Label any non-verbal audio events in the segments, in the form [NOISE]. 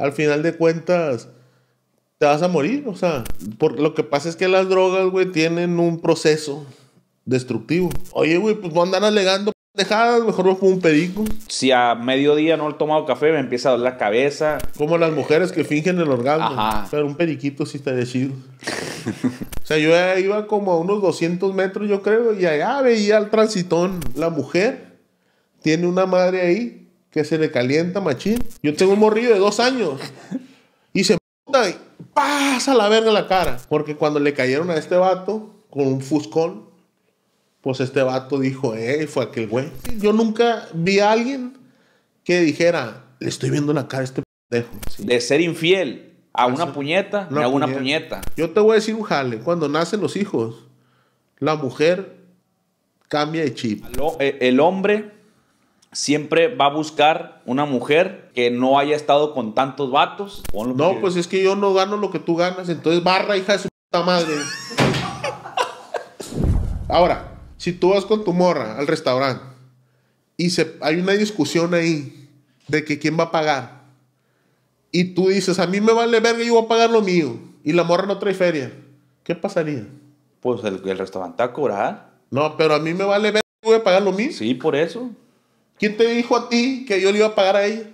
al final de cuentas te vas a morir. O sea, por, lo que pasa es que las drogas, güey, tienen un proceso destructivo. Oye, güey, pues no andan alegando dejadas, mejor no como un perico. Si a mediodía no he tomado café, me empieza a doler la cabeza. Como las mujeres que fingen el orgasmo. Ajá. Pero un periquito sí estaría chido. o sea, yo iba como a unos 200 metros, yo creo, y allá veía al transitón. La mujer tiene una madre ahí que se le calienta machín. Yo tengo un morrillo de dos años y se puta y pasa la verga en la cara. Porque cuando le cayeron a este vato con un fuscón, pues este vato dijo, eh, fue aquel güey. Yo nunca vi a alguien que dijera, le estoy viendo la cara a este pendejo. De ser infiel. A una puñeta, no a una puñeta. Yo te voy a decir un jale. Cuando nacen los hijos, la mujer cambia de chip. Eh, el hombre siempre va a buscar una mujer que no haya estado con tantos vatos. no, pues es que yo no gano lo que tú ganas, entonces barra, hija de su puta madre. Ahora, si tú vas con tu morra al restaurante y se, hay una discusión ahí de que quién va a pagar, y tú dices, a mí me vale verga, yo voy a pagar lo mío, y la morra no trae feria, ¿qué pasaría? Pues el, el restaurante va a cobrar. No, pero a mí me vale verga, yo voy a pagar lo mío. Sí, por eso. ¿Quién te dijo a ti que yo le iba a pagar a ella?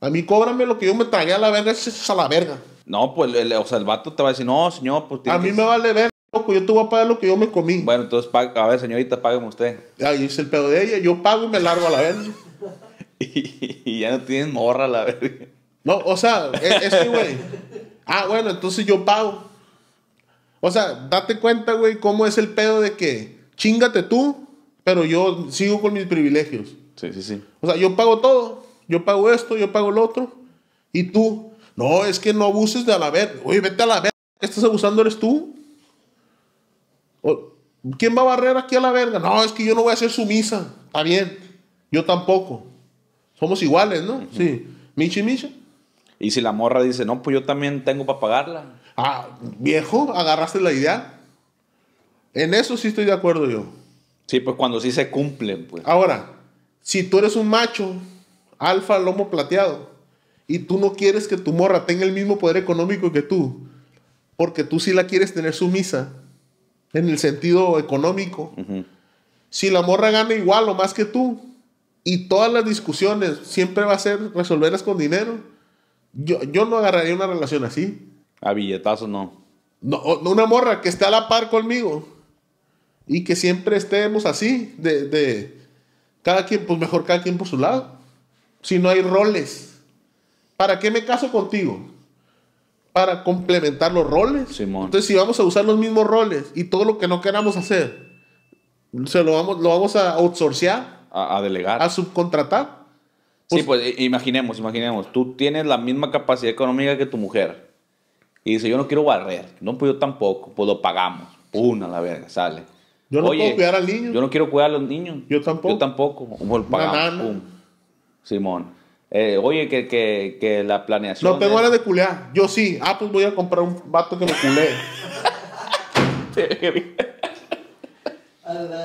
A mí cóbrame lo que yo me tragué a la verga, es a la verga. No, pues, el, vato te va a decir, no, señor, pues... A mí me vale ver, loco, yo te voy a pagar lo que yo me comí. Bueno, entonces, a ver, señorita, págueme usted. Ahí es el pedo de ella, yo pago y me largo a la verga. [LAUGHS] y, ya no tienes morra a la verga. No, o sea, e, es, güey, ah, bueno, entonces yo pago. O sea, date cuenta, güey, cómo es el pedo de que chingate tú, pero yo sigo con mis privilegios. Sí, sí, sí. O sea, yo pago todo. Yo pago esto, yo pago lo otro. Y tú, no, es que no abuses de a la verga. Oye, vete a la verga. ¿Qué estás abusando eres tú? ¿Quién va a barrer aquí a la verga? No, es que yo no voy a hacer sumisa. Está bien. Yo tampoco. Somos iguales, ¿no? Sí. Michi, Michi. Y si la morra dice, no, pues yo también tengo para pagarla. Ah, viejo, agarraste la idea. En eso sí estoy de acuerdo yo. Sí, pues cuando sí se cumplen, pues. Ahora, si tú eres un macho, alfa, lomo plateado, y tú no quieres que tu morra tenga el mismo poder económico que tú, porque tú sí la quieres tener sumisa, en el sentido económico, si la morra gana igual o más que tú, y todas las discusiones siempre va a ser resolverlas con dinero, yo, yo no agarraría una relación así. A billetazo no. No, una morra que está a la par conmigo y que siempre estemos así, de, de, cada quien, pues mejor cada quien por su lado. Si no hay roles, ¿para qué me caso contigo? Para complementar los roles. Entonces, si vamos a usar los mismos roles y todo lo que no queramos hacer, se lo vamos, lo vamos a outsourcear. A, delegar. A subcontratar. sí, pues, pues imaginemos, imaginemos, tú tienes la misma capacidad económica que tu mujer. Y dice, yo no quiero barrer, no, pues yo tampoco, pues lo pagamos. Una la verga, sale. Yo no puedo cuidar al niño. Yo no quiero cuidar a los niños. Yo tampoco. Yo tampoco. Simón. Eh, oye, que, la planeación. No tengo ganas de culear. Yo sí. Ah, pues voy a comprar un vato que me culee. [LAUGHS] [LAUGHS]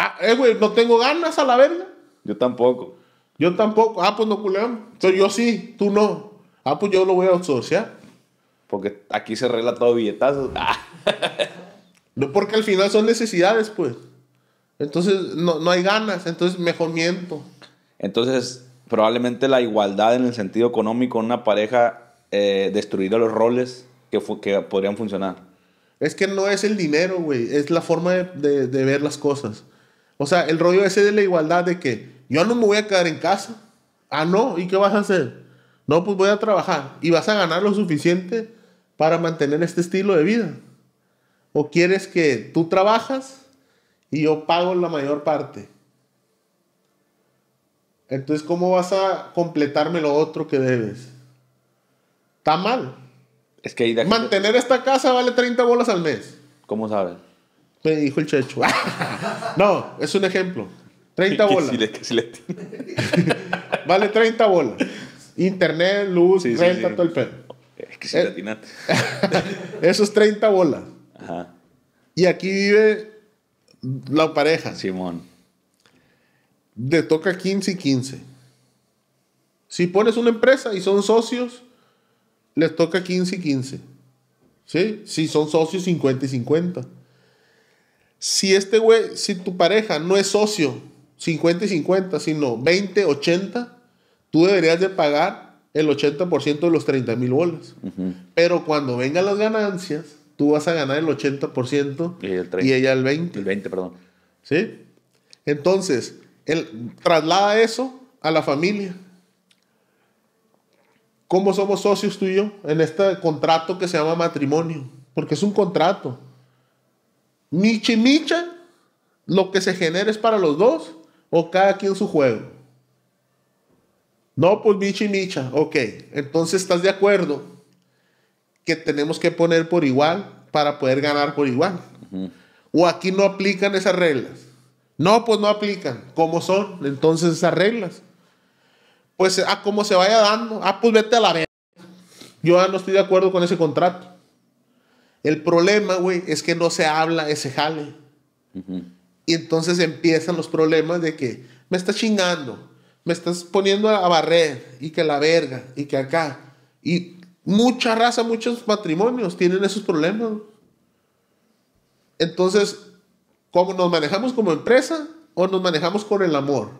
Ah, eh, güey, no tengo ganas a la verga. Yo tampoco. Yo tampoco. Ah, pues no culeamos. yo sí, tú no. Ah, pues yo lo voy a asociar. Porque aquí se arregla todo billetazo. [LAUGHS] Ah porque al final son necesidades, pues. Entonces no, hay ganas, entonces mejor miento. Entonces, probablemente la igualdad en el sentido económico en una pareja eh, destruirá los roles que, que podrían funcionar. Es que no es el dinero, güey, es la forma de, de, ver las cosas. O sea, el rollo ese de la igualdad de que yo no me voy a quedar en casa. Ah, no, ¿y qué vas a hacer? No, pues voy a trabajar y vas a ganar lo suficiente para mantener este estilo de vida o quieres que tú trabajas y yo pago la mayor parte. Entonces, ¿cómo vas a completarme lo otro que debes? Está mal. Es que Mantener esta casa vale 30 bolas al mes. ¿Cómo sabes? Me dijo el checho. no, es un ejemplo. 30 bolas. [LAUGHS] vale 30 bolas. Internet, luz, renta, todo el pedo. Es que si Eso eh, [LAUGHS] Esos 30 bolas. Y aquí vive la pareja. Simón. Le toca 15 y 15. Si pones una empresa y son socios, les toca 15 y 15. ¿Sí? Si son socios, 50 y 50. Si este güey, si tu pareja no es socio, 50 y 50, sino 20, 80, tú deberías de pagar el 80% de los 30 mil bolas. Pero cuando vengan las ganancias, tú vas a ganar el 80% y, ella el 20%. El 20%, perdón. ¿Sí? Entonces, él traslada eso a la familia. ¿Cómo somos socios tú y yo en este contrato que se llama matrimonio? Porque es un contrato. Michi micha, lo que se genera es para los dos o cada quien su juego. No, pues michi micha, ok. Entonces estás de acuerdo que tenemos que poner por igual para poder ganar por igual. O aquí no aplican esas reglas. No, pues no aplican. ¿Cómo son entonces esas reglas? Pues a ah, cómo se vaya dando. Ah, pues vete a la verga. Yo no estoy de acuerdo con ese contrato. El problema, güey, es que no se habla ese jale. Y entonces empiezan los problemas de que me estás chingando, me estás poniendo a barrer y que la verga y que acá. Y mucha raza, muchos matrimonios tienen esos problemas. Entonces, ¿cómo nos manejamos como empresa o nos manejamos con el amor?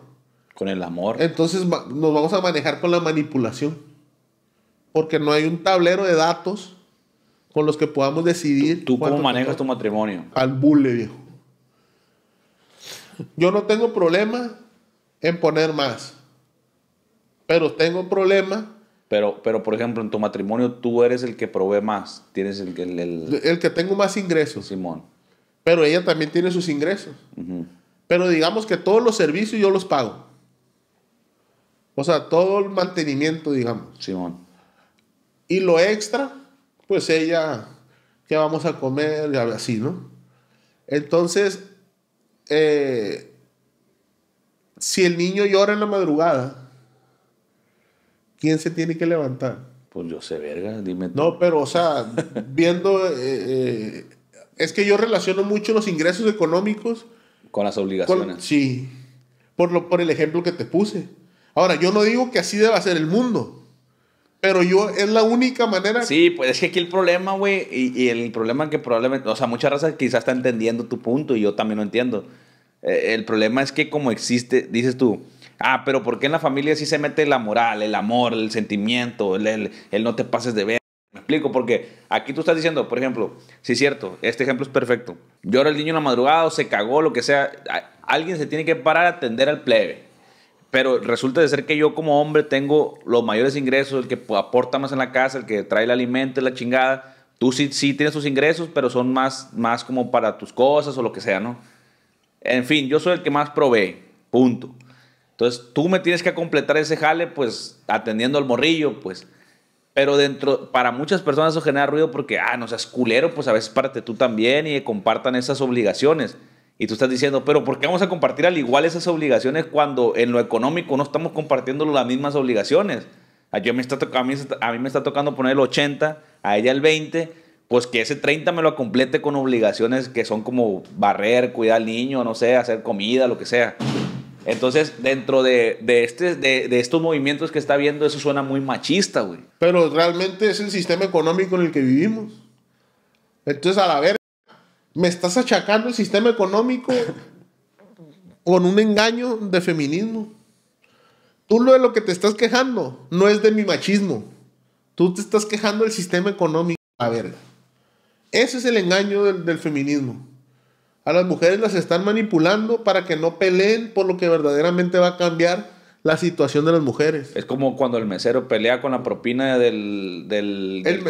Con el amor. Entonces nos vamos a manejar con la manipulación. Porque no hay un tablero de datos con los que podamos decidir. ¿Tú, cómo manejas tu matrimonio? Al bule, viejo. Yo no tengo problema en poner más. Pero tengo problema pero, pero, por ejemplo, en tu matrimonio tú eres el que provee más. Tienes el, el, el... que tengo más ingresos. Simón. Pero ella también tiene sus ingresos. Pero digamos que todos los servicios yo los pago. O sea, todo el mantenimiento, digamos. Simón. Y lo extra, pues ella, ¿qué vamos a comer? y Así, ¿no? Entonces, eh, si el niño llora en la madrugada, ¿quién se tiene que levantar? Pues yo sé, verga, dime. Tú. No, pero, o sea, [LAUGHS] viendo. Eh, eh, es que yo relaciono mucho los ingresos económicos. Con las obligaciones. sí. Por, lo, por el ejemplo que te puse. Ahora, yo no digo que así deba ser el mundo. Pero yo, es la única manera. Sí, pues es que aquí el problema, güey, y, el problema que probablemente, o sea, muchas razas quizás está entendiendo tu punto y yo también lo entiendo. Eh, el problema es que como existe, dices tú, Ah, pero ¿por qué en la familia sí se mete la moral, el amor, el sentimiento, el, el, no te pases de ver? Me explico, porque aquí tú estás diciendo, por ejemplo, sí, es cierto, este ejemplo es perfecto. Llora el niño en la madrugada o se cagó, lo que sea. Alguien se tiene que parar a atender al plebe. Pero resulta de ser que yo como hombre tengo los mayores ingresos, el que aporta más en la casa, el que trae el alimento, la chingada. Tú sí, sí tienes tus ingresos, pero son más, más como para tus cosas o lo que sea, ¿no? En fin, yo soy el que más provee, punto. Entonces tú me tienes que completar ese jale, pues atendiendo al morrillo, pues. Pero dentro, para muchas personas eso genera ruido porque, ah, no seas culero, pues a veces parte tú también y compartan esas obligaciones. Y tú estás diciendo, pero ¿por qué vamos a compartir al igual esas obligaciones cuando en lo económico no estamos compartiendo las mismas obligaciones? A, yo me está mí, mí me está tocando poner el 80, a ella el 20, pues que ese 30 me lo complete con obligaciones que son como barrer, cuidar al niño, no sé, hacer comida, lo que sea. Entonces, dentro este, de, de, estos movimientos que está viendo, eso suena muy machista, güey. Pero realmente es el sistema económico en el que vivimos. Entonces, a la verga, me estás achacando el sistema económico [LAUGHS] con un engaño de feminismo. Tú lo de lo que te estás quejando no es de mi machismo. Tú te estás quejando del sistema económico, a la verga. Ese es el engaño del feminismo. A las mujeres las están manipulando para que no peleen por lo que verdaderamente va a cambiar la situación de las mujeres. Es como cuando el mesero pelea con la propina del, del,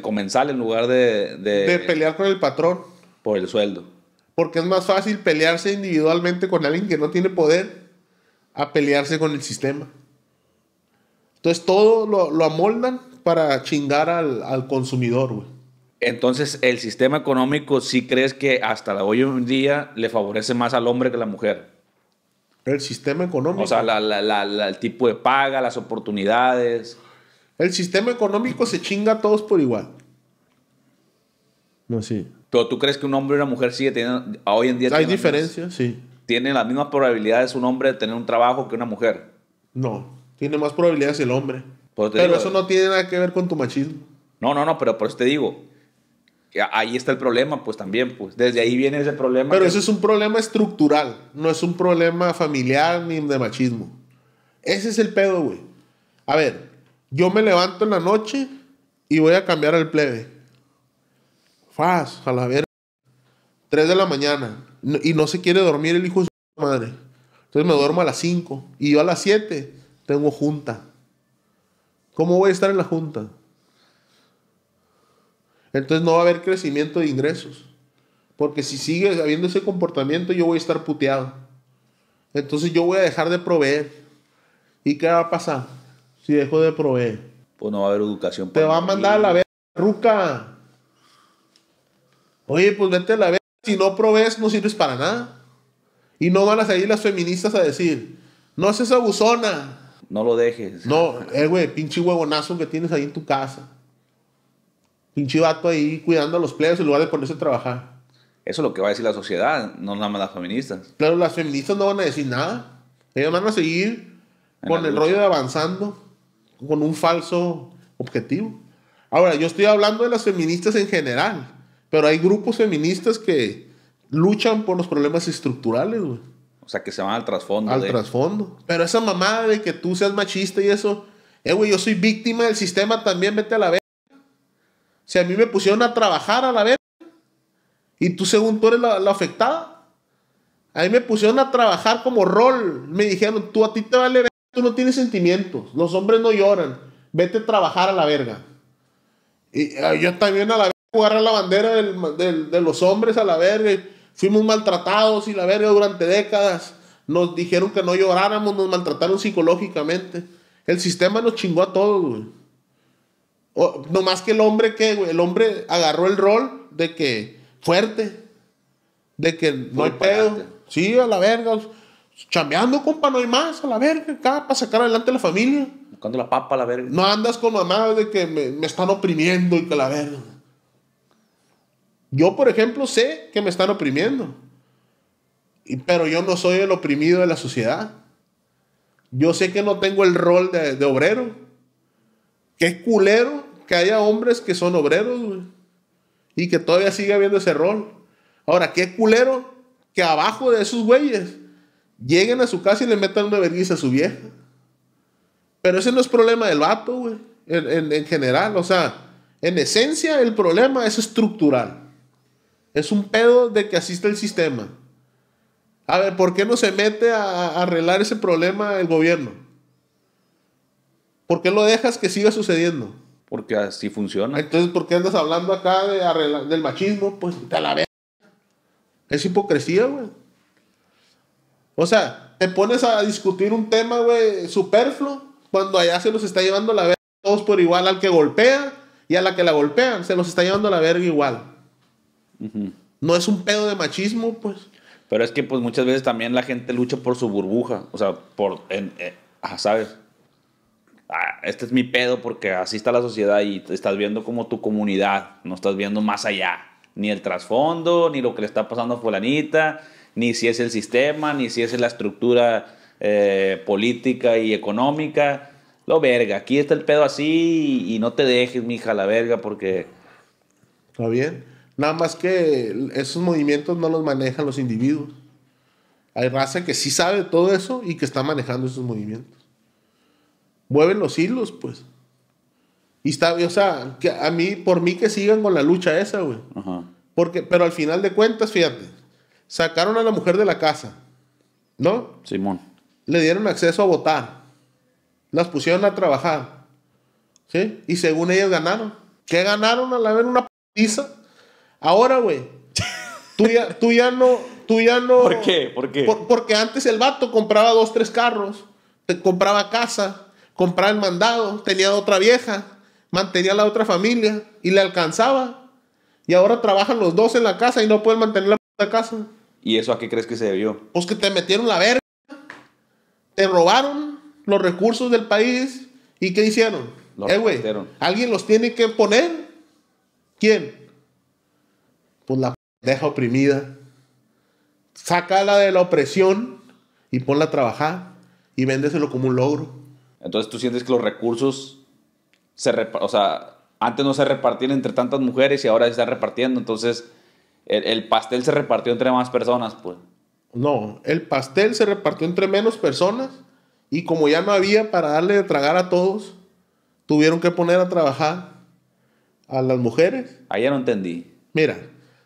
comensal en lugar de, de, pelear con el patrón. Por el sueldo. Porque es más fácil pelearse individualmente con alguien que no tiene poder a pelearse con el sistema. Entonces todo lo, amoldan para chingar al, al consumidor, güey. Entonces, el sistema económico, si crees que hasta hoy en día le favorece más al hombre que a la mujer? El sistema económico. O sea, el tipo de paga, las oportunidades. El sistema económico se chinga a todos por igual. No, sí. Pero tú crees que un hombre y una mujer sigue teniendo. Hoy en día. Hay diferencias, sí. Tiene las mismas probabilidades un hombre de tener un trabajo que una mujer? No. Tiene más probabilidades el hombre. Pero, eso no tiene nada que ver con tu machismo. No, no, no, pero por eso te digo ahí está el problema, pues también, pues desde ahí viene ese problema. Pero ese es un problema estructural, no es un problema familiar ni de machismo. Ese es el pedo, güey. A ver, yo me levanto en la noche y voy a cambiar al plebe. Faz, a la verga. 3 de la mañana y no se quiere dormir el hijo de su madre. Entonces me duermo a las 5 y yo a las 7 tengo junta. ¿Cómo voy a estar en la junta? Entonces no va a haber crecimiento de ingresos. Porque si sigue habiendo ese comportamiento, yo voy a estar puteado. Entonces yo voy a dejar de proveer. ¿Y qué va a pasar si dejo de proveer? Pues no va a haber educación. Te va a mandar a la verga, ruca. Oye, pues vete a la verga. Si no provees, no sirves para nada. Y no van a salir las feministas a decir, no seas abusona. No lo dejes. No, eh, güey, pinche huevonazo que tienes ahí en tu casa. Pinche vato ahí cuidando a los plebes en lugar de ponerse a trabajar. Eso es lo que va a decir la sociedad, no nada más las feministas. Claro, las feministas no van a decir nada. Ellas van a seguir con el rollo de avanzando, con un falso objetivo. Ahora, yo estoy hablando de las feministas en general, pero hay grupos feministas que luchan por los problemas estructurales, güey. O sea, que se van al trasfondo. Al trasfondo. Pero esa mamada de que tú seas machista y eso, eh, güey, yo soy víctima del sistema también, vete a la vez. Si a mí me pusieron a trabajar a la verga. Y tú según tú eres la, afectada. A mí me pusieron a trabajar como rol. Me dijeron, tú a ti te vale verga, tú no tienes sentimientos. Los hombres no lloran. Vete a trabajar a la verga. Y yo también a la verga jugar la bandera de los hombres a la verga. Fuimos maltratados y la verga durante décadas. Nos dijeron que no lloráramos, nos maltrataron psicológicamente. El sistema nos chingó a todos, güey no más que el hombre que, El hombre agarró el rol de que fuerte, de que no hay pedo. Sí, a la verga. Chambeando, compa, no hay más, a la verga, acá, para sacar adelante a la familia. la papa, la verga. No andas con mamá de que me, están oprimiendo y que la verga. Yo, por ejemplo, sé que me están oprimiendo. pero yo no soy el oprimido de la sociedad. Yo sé que no tengo el rol de, de obrero. Qué culero que haya hombres que son obreros, Y que todavía sigue habiendo ese rol. Ahora, qué culero que abajo de esos güeyes lleguen a su casa y le metan una vergüenza a su vieja. Pero ese no es problema del vato, En, general, o sea, en esencia el problema es estructural. Es un pedo de que asiste el sistema. A ver, ¿por qué no se mete a, arreglar ese problema el gobierno? ¿Por qué lo dejas que siga sucediendo? Porque así funciona. Entonces, ¿por qué andas hablando acá de del machismo? Pues te la verga. Es hipocresía, güey. O sea, te pones a discutir un tema, güey, superfluo, cuando allá se los está llevando la verga todos por igual al que golpea y a la que la golpean, se los está llevando la verga igual. No es un pedo de machismo, pues. Pero es que pues muchas veces también la gente lucha por su burbuja, o sea, por, en, eh, ¿sabes? Ah, este es mi pedo porque así está la sociedad y estás viendo como tu comunidad, no estás viendo más allá, ni el trasfondo, ni lo que le está pasando a fulanita, ni si es el sistema, ni si es la estructura eh, política y económica. Lo verga, aquí está el pedo así y, no te dejes, mija, la verga, porque... Está bien. Nada más que esos movimientos no los manejan los individuos. Hay raza que sí sabe todo eso y que está manejando esos movimientos mueven los hilos, pues. Y está, o sea, a mí, por mí que sigan con la lucha esa, güey. Porque, pero al final de cuentas, fíjate, sacaron a la mujer de la casa, ¿no? Simón. Le dieron acceso a votar. Las pusieron a trabajar. ¿Sí? Y según ellos ganaron. ¿Qué ganaron al haber una pizza? Ahora, güey. Tú ya, tú ya no. Tú ya no. ¿Por qué? ¿Por porque antes el vato compraba dos, tres carros, compraba casa Comprar el mandado, tenía otra vieja, mantenía la otra familia y le alcanzaba. Y ahora trabajan los dos en la casa y no pueden mantener la casa. ¿Y eso a qué crees que se debió? Pues que te metieron la verga, te robaron los recursos del país y ¿qué hicieron? Los eh, alguien los tiene que poner. ¿Quién? Pues la deja oprimida. la de la opresión y ponla a trabajar y véndeselo como un logro. Entonces tú sientes que los recursos se o sea, antes no se repartían entre tantas mujeres y ahora se están repartiendo. Entonces el, pastel se repartió entre más personas, pues. No, el pastel se repartió entre menos personas y como ya no había para darle de tragar a todos, tuvieron que poner a trabajar a las mujeres. Ahí ya no entendí. Mira,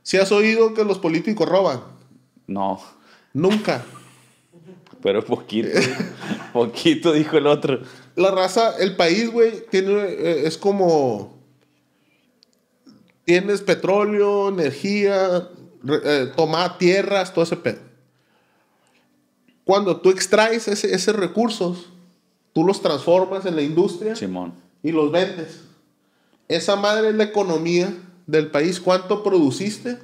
si has oído que los políticos roban. No. Nunca. Pero poquito, poquito, dijo el otro. La raza, el país, güey, tiene, eh, es como... Tienes petróleo, energía, eh, toma tierras, todo ese pedo. Cuando tú extraes ese, esos recursos, tú los transformas en la industria Simón. y los vendes. Esa madre es la economía del país. ¿Cuánto produciste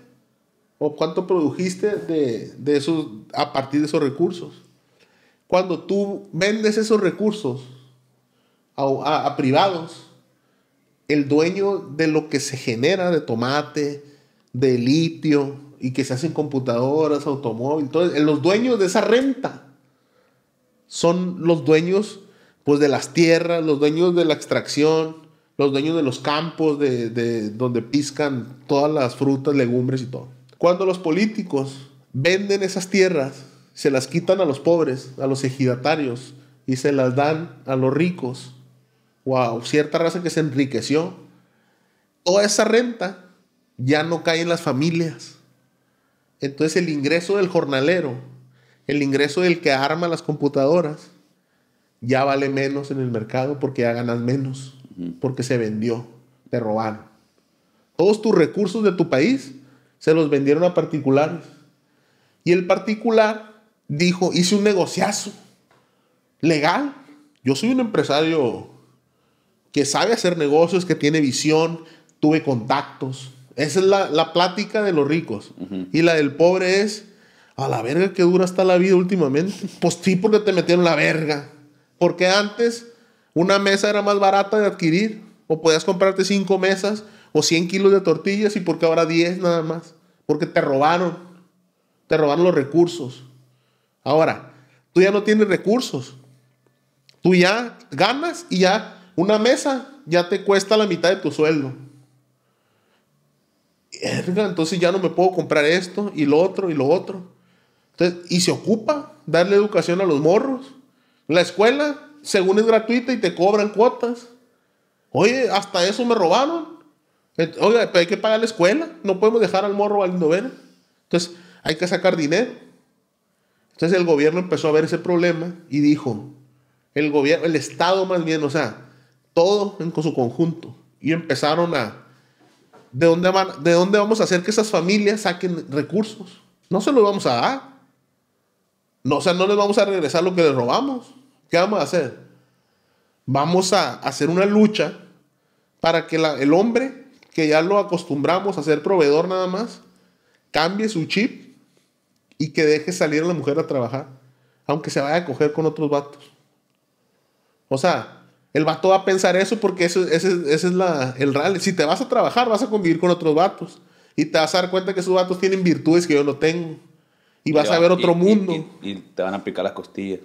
o cuánto produjiste de, de esos, a partir de esos recursos? cuando tú vendes esos recursos a, privados, el dueño de lo que se genera de tomate, de litio y que se hacen computadoras, automóviles, entonces eh, los dueños de esa renta son los dueños pues de las tierras, los dueños de la extracción, los dueños de los campos de, donde piscan todas las frutas, legumbres y todo. Cuando los políticos venden esas tierras se las quitan a los pobres, a los ejidatarios, y se las dan a los ricos, o a cierta raza que se enriqueció, toda esa renta ya no cae en las familias. Entonces el ingreso del jornalero, el ingreso del que arma las computadoras, ya vale menos en el mercado porque ya ganas menos, porque se vendió, te robaron. Todos tus recursos de tu país se los vendieron a particulares. Y el particular dijo, hice un negociazo legal. Yo soy un empresario que sabe hacer negocios, que tiene visión, tuve contactos. Esa es la, plática de los ricos. Y la del pobre es, a la verga que dura está la vida últimamente. [LAUGHS] Pues sí, porque te metieron la verga. Porque antes una mesa era más barata de adquirir. O podías comprarte cinco mesas o 100 kilos de tortillas y porque ahora 10 nada más. Porque te robaron. Te robaron los recursos. Ahora, tú ya no tienes recursos. Tú ya ganas y ya una mesa ya te cuesta la mitad de tu sueldo. Entonces ya no me puedo comprar esto y lo otro y lo otro. y se ocupa darle educación a los morros. La escuela, según es gratuita y te cobran cuotas. Oye, hasta eso me robaron. Eh, Oye, pero hay que pagar la escuela. No podemos dejar al morro al noveno. Entonces, hay que sacar dinero. Entonces el gobierno empezó a ver ese problema y dijo, el gobierno, el Estado más bien, o sea, todo en su conjunto. Y empezaron a, ¿de dónde, ¿de dónde vamos a hacer que esas familias saquen recursos? No se los vamos a dar. No, o sea, no les vamos a regresar lo que les robamos. ¿Qué vamos a hacer? Vamos a hacer una lucha para que el hombre, que ya lo acostumbramos a ser proveedor nada más, cambie su chip y que deje salir a la mujer a trabajar, aunque se vaya a coger con otros vatos. O sea, el vato va a pensar eso porque eso, ese, es la, el real Si te vas a trabajar, vas a convivir con otros vatos. Y te vas a dar cuenta que esos vatos tienen virtudes que yo no tengo. Y, vas a ver otro mundo. Y, y, te van a picar las costillas.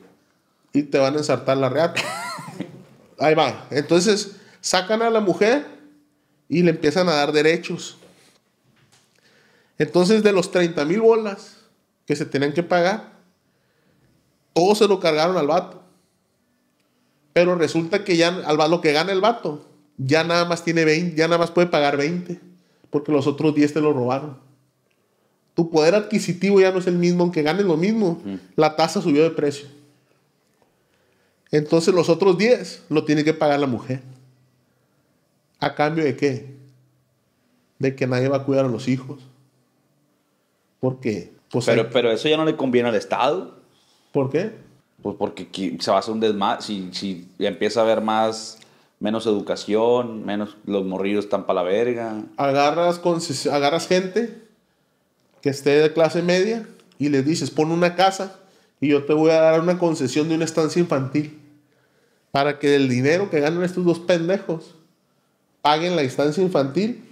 Y te van a ensartar la reata. [LAUGHS] Ahí va. Entonces, sacan a la mujer y le empiezan a dar derechos. Entonces, de los 30 mil bolas, que se tenían que pagar, todo se lo cargaron al vato. Pero resulta que ya al lo que gana el vato, ya nada más tiene 20, ya nada más puede pagar 20, porque los otros 10 te lo robaron. Tu poder adquisitivo ya no es el mismo, aunque ganes lo mismo, la tasa subió de precio. Entonces los otros 10 lo tiene que pagar la mujer. ¿A cambio de qué? De que nadie va a cuidar a los hijos. Porque pues pero, eso ya no le conviene al Estado. ¿Por qué? Pues porque se va a hacer un desmadre. Si, empieza a haber más, menos educación, menos los morridos están para la verga. Agarras, gente que esté de clase media y les dices, pon una casa y yo te voy a dar una concesión de una estancia infantil para que el dinero que ganan estos dos pendejos paguen la estancia infantil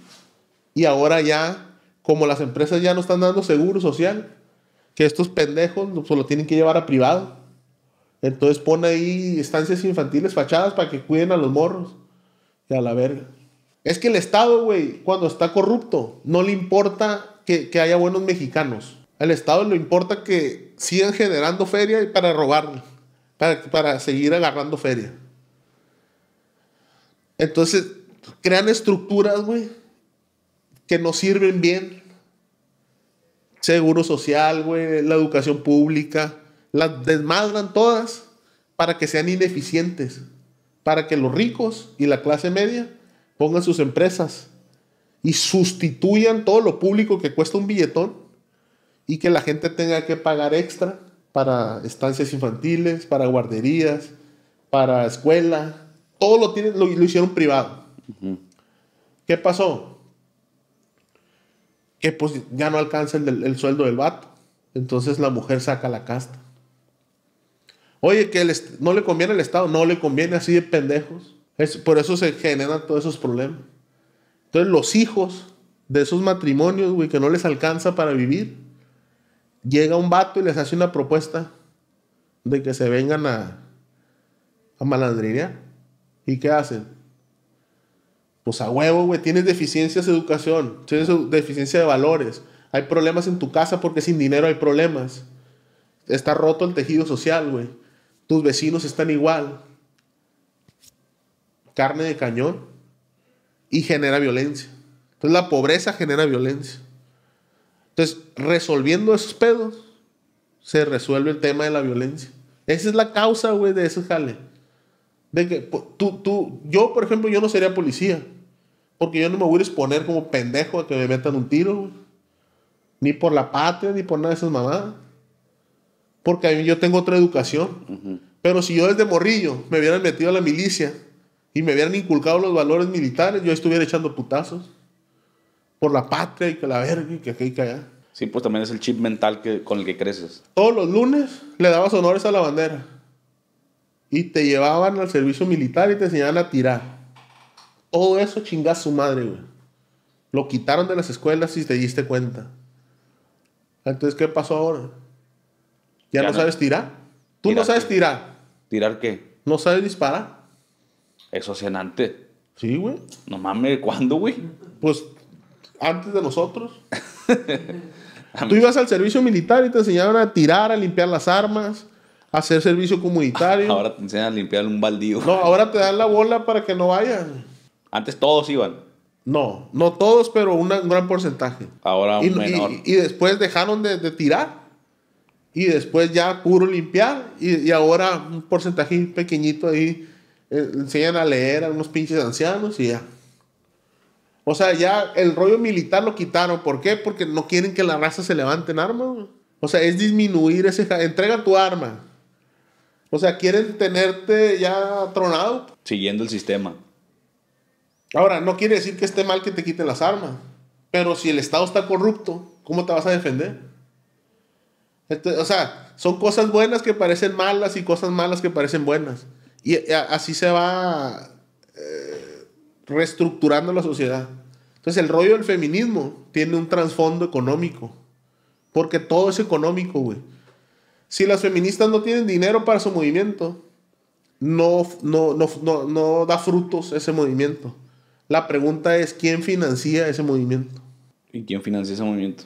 y ahora ya como las empresas ya no están dando seguro social, que estos pendejos se pues, lo tienen que llevar a privado. Entonces pone ahí estancias infantiles fachadas para que cuiden a los morros. Y a la verga. Es que el Estado, güey, cuando está corrupto, no le importa que, haya buenos mexicanos. Al Estado le importa que sigan generando feria para robar, para, para seguir agarrando feria. Entonces, crean estructuras, güey, que no sirven bien. Seguro social, la educación pública, las desmadran todas para que sean ineficientes, para que los ricos y la clase media pongan sus empresas y sustituyan todo lo público que cuesta un billetón y que la gente tenga que pagar extra para estancias infantiles, para guarderías, para escuela, todo lo, tienen, lo, hicieron privado. ¿Qué pasó? pues ya no alcanza el, sueldo del vato. Entonces la mujer saca la casta. Oye, que no le conviene al Estado, no le conviene así de pendejos. por eso se generan todos esos problemas. Entonces los hijos de esos matrimonios, güey, que no les alcanza para vivir, llega un vato y les hace una propuesta de que se vengan a, a ¿Y qué hacen? Pues a huevo, güey, tienes deficiencias de educación, tienes deficiencia de valores, hay problemas en tu casa porque sin dinero hay problemas. Está roto el tejido social, güey. Tus vecinos están igual. Carne de cañón y genera violencia. Entonces la pobreza genera violencia. Entonces, resolviendo esos pedos, se resuelve el tema de la violencia. Esa es la causa, güey, de eso jale. De que tú, tú, yo, por ejemplo, yo no sería policía. Porque yo no me voy a exponer como pendejo a que me metan un tiro, Ni por la patria, ni por nada de esas mamadas. Porque yo tengo otra educación. Pero si yo desde morrillo me hubieran metido a la milicia y me hubieran inculcado los valores militares, yo estuviera echando putazos. Por la patria y que la verga y que aquí y que allá. Sí, pues también es el chip mental que, con el que creces. Todos los lunes le dabas honores a la bandera. Y te llevaban al servicio militar y te enseñaban a tirar todo eso chinga su madre, güey. Lo quitaron de las escuelas y te diste cuenta. Entonces, ¿qué pasó ahora? ¿Ya, no, sabes tirar? ¿Tú no sabes tirar? ¿Tirar qué? ¿No sabes disparar? Eso Sí, güey. No mames, ¿cuándo, güey? Pues antes de nosotros. [LAUGHS] Tú ibas al servicio militar y te enseñaban a tirar, a limpiar las armas, a hacer servicio comunitario. Ahora te enseñan a limpiar un baldío. No, ahora te dan la bola para que no vayan. Antes todos iban. No, no todos, pero un gran porcentaje. Ahora un y, menor. Y, después dejaron de, tirar. Y después ya puro limpiar. Y, ahora un porcentaje pequeñito ahí. Eh, enseñan a leer a unos pinches ancianos y ya. O sea, ya el rollo militar lo quitaron. ¿Por qué? Porque no quieren que la raza se levante en armas. O sea, es disminuir ese... Entrega tu arma. O sea, quieren tenerte ya tronado. Siguiendo el sistema. Ahora, no quiere decir que esté mal que te quiten las armas, pero si el Estado está corrupto, ¿cómo te vas a defender? Este, o sea, son cosas buenas que parecen malas y cosas malas que parecen buenas. Y eh, así se va eh, reestructurando la sociedad. Entonces el rollo del feminismo tiene un trasfondo económico, porque todo es económico, güey. Si las feministas no tienen dinero para su movimiento, no, no da frutos ese movimiento. La pregunta es, ¿quién financia ese movimiento? ¿Y quién financia ese movimiento?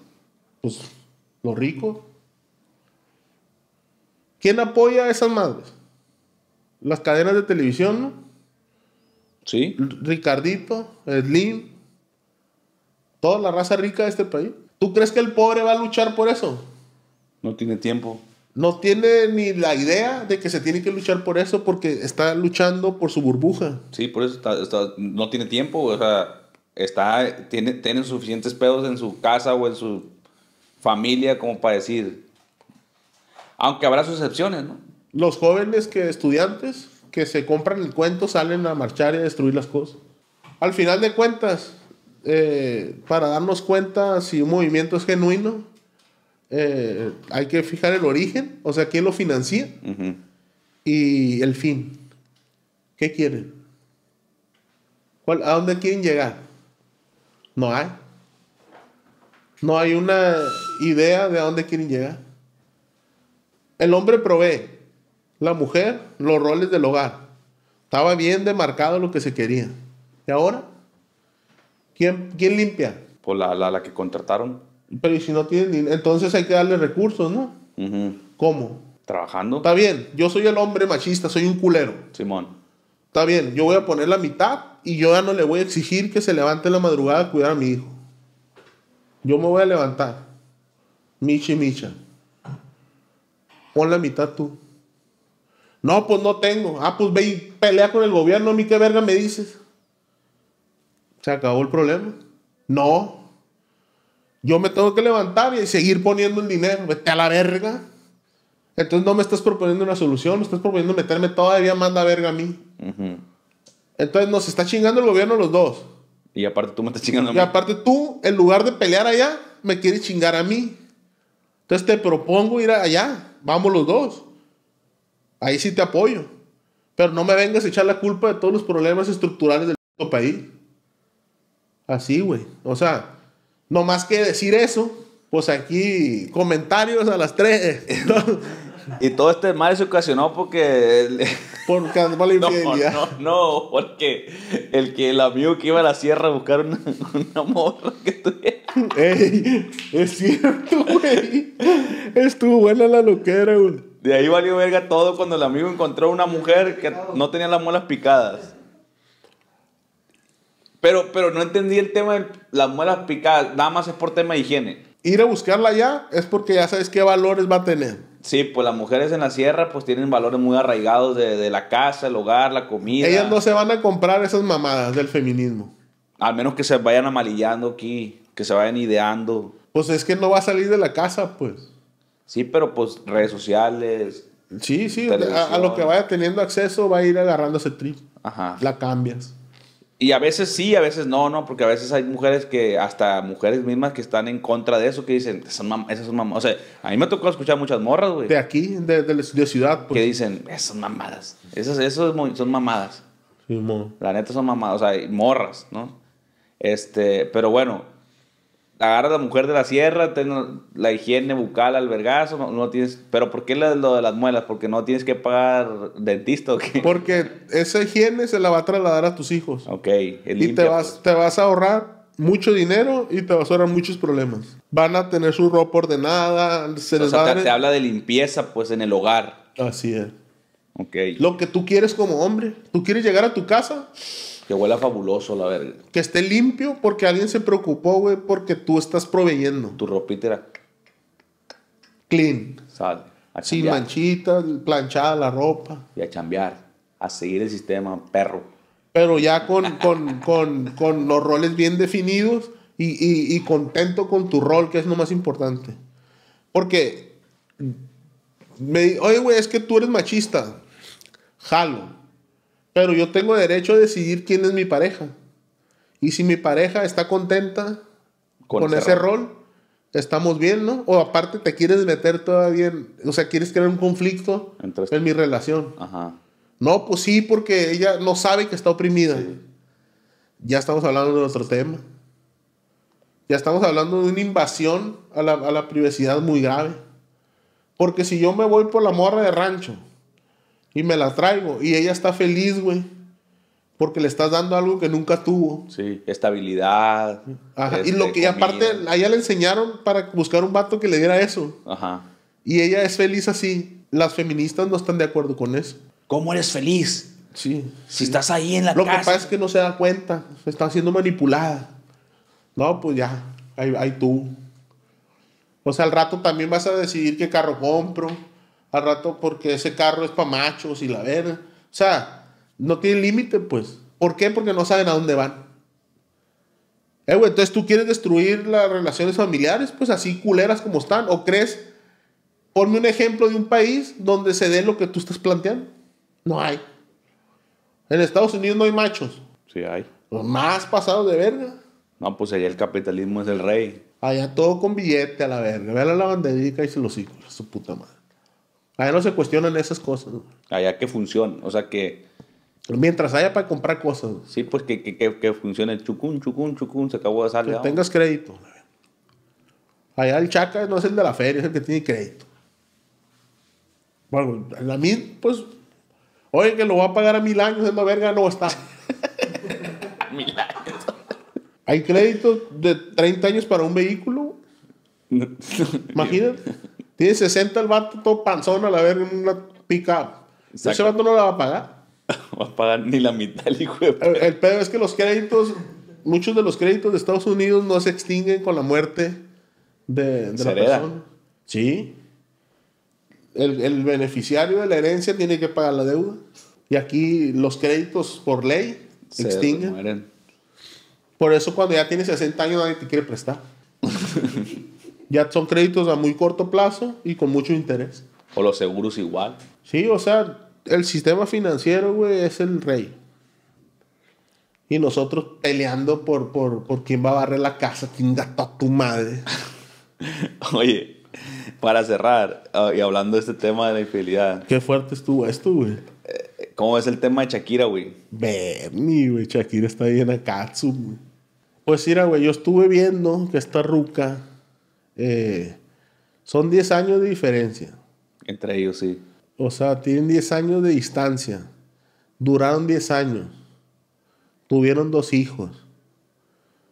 Pues los ricos. ¿Quién apoya a esas madres? Las cadenas de televisión, ¿no? Sí. Ricardito, Slim, toda la raza rica de este país. ¿Tú crees que el pobre va a luchar por eso? No tiene tiempo no tiene ni la idea de que se tiene que luchar por eso porque está luchando por su burbuja. Sí, por eso no tiene tiempo, o está, tiene, suficientes pedos en su casa o en su familia como para decir, aunque habrá sus excepciones, Los jóvenes que estudiantes que se compran el cuento salen a marchar y a destruir las cosas. Al final de cuentas, eh, para darnos cuenta si un movimiento es genuino, eh, hay que fijar el origen, o sea, quién lo financia y el fin. ¿Qué quieren? ¿A dónde quieren llegar? No hay. No hay una idea de a dónde quieren llegar. El hombre provee, la mujer los roles del hogar. Estaba bien demarcado lo que se quería. ¿Y ahora? ¿Quién, quién limpia? Pues la que contrataron. Pero si no tienen entonces hay que darle recursos, ¿no? ¿Cómo? Trabajando. Está bien, yo soy el hombre machista, soy un culero. Simón. Está bien, yo voy a poner la mitad y yo ya no le voy a exigir que se levante en la madrugada a cuidar a mi hijo. Yo me voy a levantar. Michi, micha. Pon la mitad tú. No, pues no tengo. Ah, pues ve y pelea con el gobierno. A mí qué verga me dices. Se acabó el problema. No, yo me tengo que levantar y seguir poniendo el dinero. Vete a la verga. Entonces no me estás proponiendo una solución, me estás proponiendo meterme todavía más la verga a mí. Entonces nos está chingando el gobierno los dos. Y aparte tú me estás chingando a mí. Y aparte tú, en lugar de pelear allá, me quieres chingar a mí. Entonces te propongo ir allá. Vamos los dos. Ahí sí te apoyo. Pero no me vengas a echar la culpa de todos los problemas estructurales del país. Así, güey. O sea, no más que decir eso, pues aquí comentarios a las tres y todo este mal se ocasionó porque... [LAUGHS] No, no, no, porque el, que, el amigo que iba a la sierra a buscar una, morra que tuviera... Ey, es cierto, güey. Estuvo buena la loquera, güey. De ahí valió verga todo cuando el amigo encontró una mujer que no tenía las muelas picadas. Pero, no entendí el tema de las muelas picadas. Nada más es por tema de higiene. Ir a buscarla ya es porque ya sabes qué valores va a tener. Sí, pues las mujeres en la sierra pues tienen valores muy arraigados de, la casa, el hogar, la comida. Ellas no se van a comprar esas mamadas del feminismo. Al menos que se vayan amalillando aquí, que se vayan ideando. Pues es que no va a salir de la casa, pues. Sí, pero pues redes sociales. Sí, sí, a, lo que vaya teniendo acceso va a ir agarrando ese trip. Ajá. La cambias. Y a veces sí, a veces no, ¿no? Porque a veces hay mujeres que, hasta mujeres mismas que están en contra de eso, que dicen, esas son mamadas. O sea, a mí me tocó escuchar muchas morras, güey. De aquí, de, de, ciudad. Pues. Que dicen, esas son mamadas. Esas, son mamadas. Sí, La neta son mamadas, o sea, morras, ¿no? Este, pero bueno, agarra la mujer de la sierra, tengo la higiene bucal albergazo, no, tienes... Pero ¿por qué lo, de las muelas? ¿Porque no tienes que pagar dentista [LAUGHS] Porque esa higiene se la va a trasladar a tus hijos. Ok. y te, vas, pues. te vas a ahorrar mucho dinero y te vas a ahorrar muchos problemas. Van a tener su ropa ordenada, se les sea, te, habla de limpieza, pues, en el hogar. Así es. Ok. Lo que tú quieres como hombre. Tú quieres llegar a tu casa que huela fabuloso la verga. Que esté limpio porque alguien se preocupó, güey, porque tú estás proveyendo. Tu ropita era clean. Sin manchitas, planchada la ropa. Y a chambear. A seguir el sistema, perro. Pero ya con, los roles bien definidos y, contento con tu rol, que es lo más importante. Porque oye, güey, es que tú eres machista. Jalo. Pero yo tengo derecho a decidir quién es mi pareja. Y si mi pareja está contenta con, ese, rol, estamos bien, ¿no? O aparte te quieres meter todavía en, o sea, quieres crear un conflicto en mi relación. Ajá. No, pues sí, porque ella no sabe que está oprimida. Ya estamos hablando de nuestro tema. Ya estamos hablando de una invasión a la privacidad muy grave. Porque si yo me voy por la morra de rancho, y me la traigo. Y ella está feliz, güey. Porque le estás dando algo que nunca tuvo. Sí, estabilidad. Ajá. Este, y lo que aparte, a ella le enseñaron para buscar un vato que le diera eso. Ajá. Y ella es feliz así. Las feministas no están de acuerdo con eso. ¿Cómo eres feliz? Sí. Si estás ahí en la Lo que pasa es que no se da cuenta. Está siendo manipulada. No, pues ya. Ahí, ahí tú. O sea, al rato también vas a decidir qué carro compro al rato porque ese carro es para machos y la verga. O sea, no tiene límite, pues. ¿Por qué? Porque no saben a dónde van. Eh, entonces tú quieres destruir las relaciones familiares, pues así culeras como están. ¿O crees? Ponme un ejemplo de un país donde se dé lo que tú estás planteando. No hay. En Estados Unidos no hay machos. Sí hay. Los más pasados de verga. No, pues allá el capitalismo es el rey. Allá todo con billete a la verga. Ve a la lavandería y se los hijos su puta madre. Allá no se cuestionan esas cosas. Allá que funciona, o sea que... Mientras haya para comprar cosas. Sí, pues que, que, funcione chucun chucun chucun se acabó de salir. Que tengas crédito. Allá el chaca no es el de la feria, es el que tiene crédito. Bueno, a mí, pues, oye, que lo va a pagar a mil años, es una verga, no está. [LAUGHS] mil años. Hay crédito de 30 años para un vehículo. [LAUGHS] Imagínate. Tiene 60 el vato, todo panzón a la verga una pica Ese vato no la va a pagar. [LAUGHS] va a pagar ni la mitad, el hijo pedo es que los créditos, muchos de los créditos de Estados Unidos no se extinguen con la muerte de, la persona. Sí. El, beneficiario de la herencia tiene que pagar la deuda. Y aquí los créditos por ley se extinguen. Por eso cuando ya tienes 60 años nadie te quiere prestar. [LAUGHS] ya son créditos a muy corto plazo y con mucho interés. O los seguros igual. Sí, o sea, el sistema financiero, güey, es el rey. Y nosotros peleando por, por, quién va a barrer la casa, quién gastó a tu madre. [LAUGHS] Oye, para cerrar, ah, y hablando de este tema de la infidelidad. Qué fuerte estuvo esto, güey. Eh, ¿Cómo es el tema de Shakira, güey? Bernie, güey, Shakira está bien acá, güey. Pues mira, güey, yo estuve viendo que esta ruca eh, son 10 años de diferencia. Entre ellos, sí. O sea, tienen 10 años de distancia. Duraron 10 años. Tuvieron dos hijos.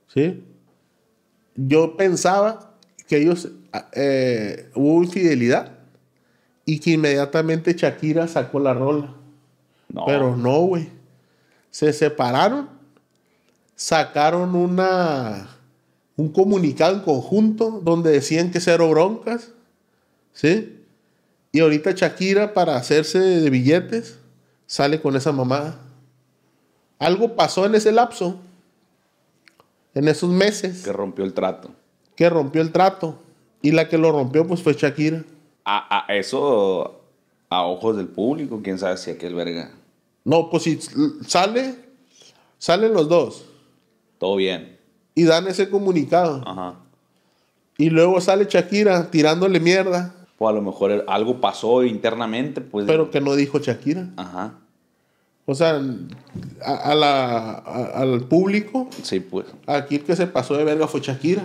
¿Sí? Yo pensaba que ellos ah, eh, hubo infidelidad y que inmediatamente Shakira sacó la rola. Pero no, güey. Se separaron, sacaron una un comunicado en conjunto donde decían que cero broncas, ¿sí? Y ahorita Shakira para hacerse de billetes sale con esa mamá. Algo pasó en ese lapso, en esos meses. Que rompió el trato. Que rompió el trato. Y la que lo rompió pues fue Shakira. A, eso a ojos del público, quién sabe si aquel verga. No, pues si sale, salen los dos. Todo bien y dan ese comunicado. Y luego sale Shakira tirándole mierda. Pues a lo mejor algo pasó internamente, pues. Pero que no dijo Shakira. Ajá. O sea, al público. Sí, pues. Aquí el que se pasó de verga fue Shakira.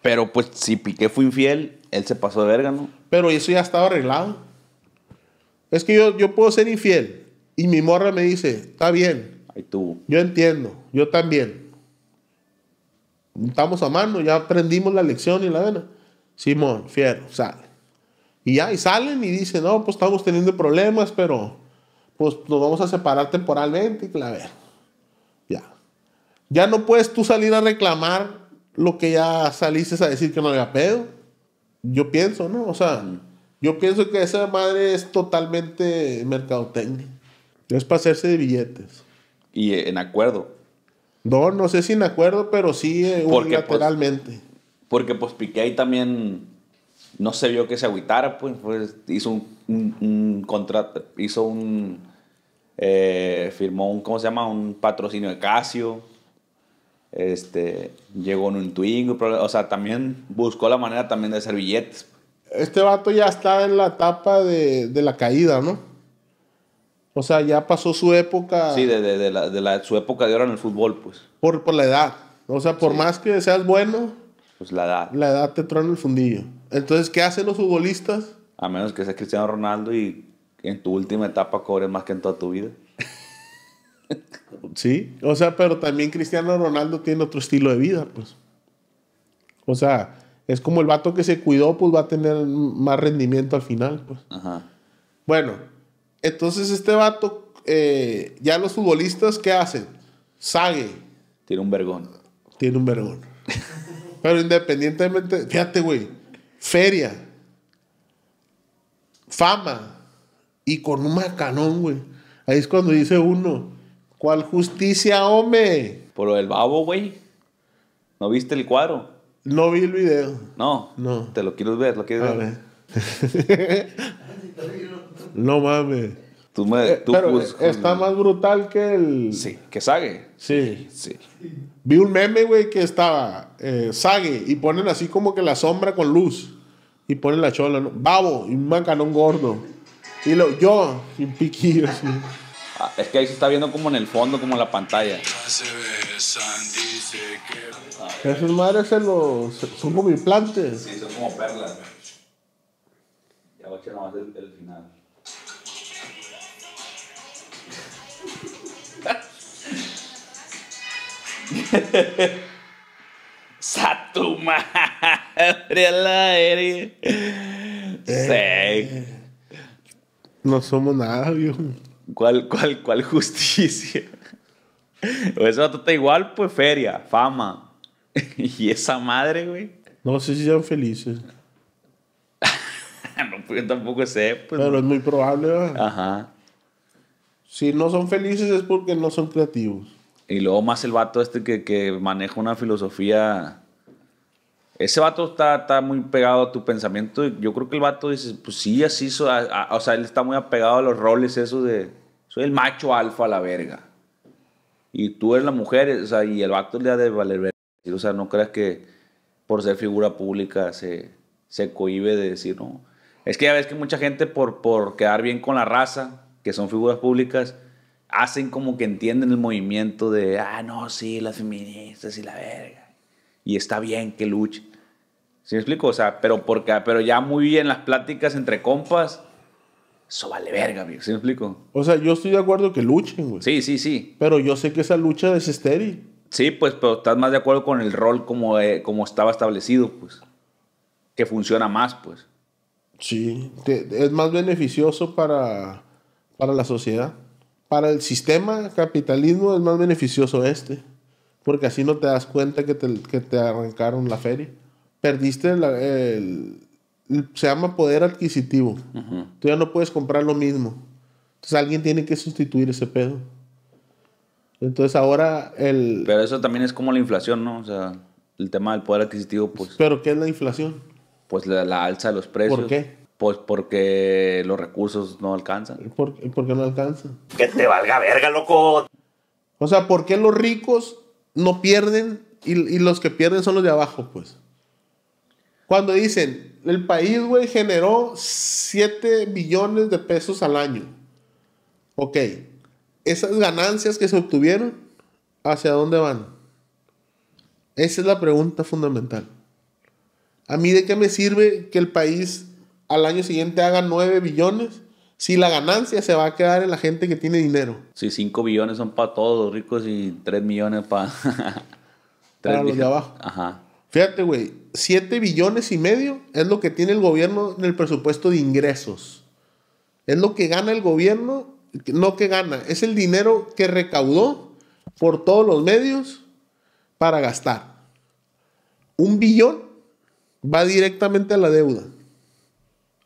Pero pues si Piqué fue infiel, él se pasó de verga, ¿no? Pero eso ya estaba arreglado. Es que yo, yo puedo ser infiel. Y mi morra me dice, está bien. Ahí tú. Yo entiendo, yo también estamos a mano, ya aprendimos la lección y la vena. Simón, fiero, sale. Y ya, y salen y dicen, no, pues estamos teniendo problemas, pero pues nos vamos a separar temporalmente y clave. Ya. Ya no puedes tú salir a reclamar lo que ya saliste a decir que no había pedo. Yo pienso, ¿no? O sea, yo pienso que esa madre es totalmente mercadotecnia. Es para hacerse de billetes. Y en acuerdo, no, no sé si me acuerdo, pero sí eh, porque, pues, unilateralmente. porque pues Piqué ahí también no se vio que se agüitara, pues, pues hizo un, contrato, hizo un, eh, firmó un, ¿cómo se llama? Un patrocinio de Casio, este, llegó en un Twingo, o sea, también buscó la manera también de hacer billetes. Este vato ya está en la etapa de la caída, ¿no? O sea, ya pasó su época. Sí, de, la, su época de oro en el fútbol, pues. Por, la edad. O sea, por más que seas bueno. Pues la edad. La edad te trae en el fundillo. Entonces, ¿qué hacen los futbolistas? A menos que seas Cristiano Ronaldo y en tu última etapa cobres más que en toda tu vida. [LAUGHS] sí, o sea, pero también Cristiano Ronaldo tiene otro estilo de vida, pues. O sea, es como el vato que se cuidó, pues va a tener más rendimiento al final, pues. Ajá. Bueno, entonces este vato, eh, ya los futbolistas, ¿qué hacen? Sague. Tiene un vergón. Tiene un vergón. Pero independientemente, fíjate, güey, feria, fama y con un macanón, güey. Ahí es cuando dice uno, ¿cuál justicia, hombre? Por el babo, güey. ¿No viste el cuadro? No vi el video. No. No. Te lo quiero ver, lo quiero ver. A ver. [LAUGHS] No mames. Tú eh, pero eh, está más brutal que el. Sí, que Sague Sí. Sí. Vi un meme, güey, que estaba eh, Sage y ponen así como que la sombra con luz. Y ponen la chola, ¿no? Babo y un mancanón gordo. Y lo, yo, sin piquillo, ah, es que ahí se está viendo como en el fondo, como en la pantalla. Esos madres se los, son como implantes. Sí, son como perlas. Ya, va a ser el final. [LAUGHS] ¡Sa madre eh. No somos nada, viejo. ¿Cuál, cuál, cuál justicia? O eso está igual, pues feria, fama. [LAUGHS] y esa madre, güey. No sé si sean felices. [LAUGHS] no, pues yo tampoco sé. Pues, Pero es muy probable, ¿verdad? Ajá. Si no son felices es porque no son creativos. Y luego más el vato este que, que maneja una filosofía. Ese vato está, está, muy pegado a tu pensamiento. Yo creo que el vato dice, pues sí, así. o sea, él está muy apegado a los roles esos de. Soy el macho alfa a la verga. Y tú eres la mujer, o sea, y el vato le ha de valer verga. O sea, no creas que por ser figura pública se, se cohíbe de decir, no. Es que ya ves que mucha gente por, por quedar bien con la raza, que son figuras públicas, hacen como que entienden el movimiento de, ah, no, sí, las feministas y la verga. Y está bien que luchen. ¿Sí me explico? O sea, pero, porque, pero ya muy bien las pláticas entre compas, eso vale verga, amigo. ¿Sí me explico? O sea, yo estoy de acuerdo que luchen, güey. Sí, sí, sí. Pero yo sé que esa lucha es estéril. Sí, pues, pero estás más de acuerdo con el rol como, eh, como estaba establecido, pues. Que funciona más, pues. Sí, es más beneficioso para, para la sociedad para el sistema capitalismo es más beneficioso este, porque así no te das cuenta que te, arrancaron la feria. Perdiste el, se llama poder adquisitivo. Tú ya no puedes comprar lo mismo. Entonces alguien tiene que sustituir ese pedo. Entonces ahora el... Pero eso también es como la inflación, ¿no? O sea, el tema del poder adquisitivo, pues... ¿Pero qué es la inflación? Pues la, la alza de los precios. ¿Por qué? Pues porque los recursos no alcanzan. ¿Y ¿Por, qué no alcanzan? Que te valga verga, loco. O sea, ¿por qué los ricos no pierden y, y los que pierden son los de abajo, pues? Cuando dicen, el país, güey, generó 7 billones de pesos al año. Ok, esas ganancias que se obtuvieron, ¿hacia dónde van? Esa es la pregunta fundamental. A mí de qué me sirve que el país al año siguiente haga 9 billones, si la ganancia se va a quedar en la gente que tiene dinero. Si 5 billones son para todos los ricos y 3 millones [LAUGHS] para los de abajo. Ajá. Fíjate, güey, 7 billones y medio es lo que tiene el gobierno en el presupuesto de ingresos. Es lo que gana el gobierno, no que gana, es el dinero que recaudó por todos los medios para gastar. Un billón va directamente a la deuda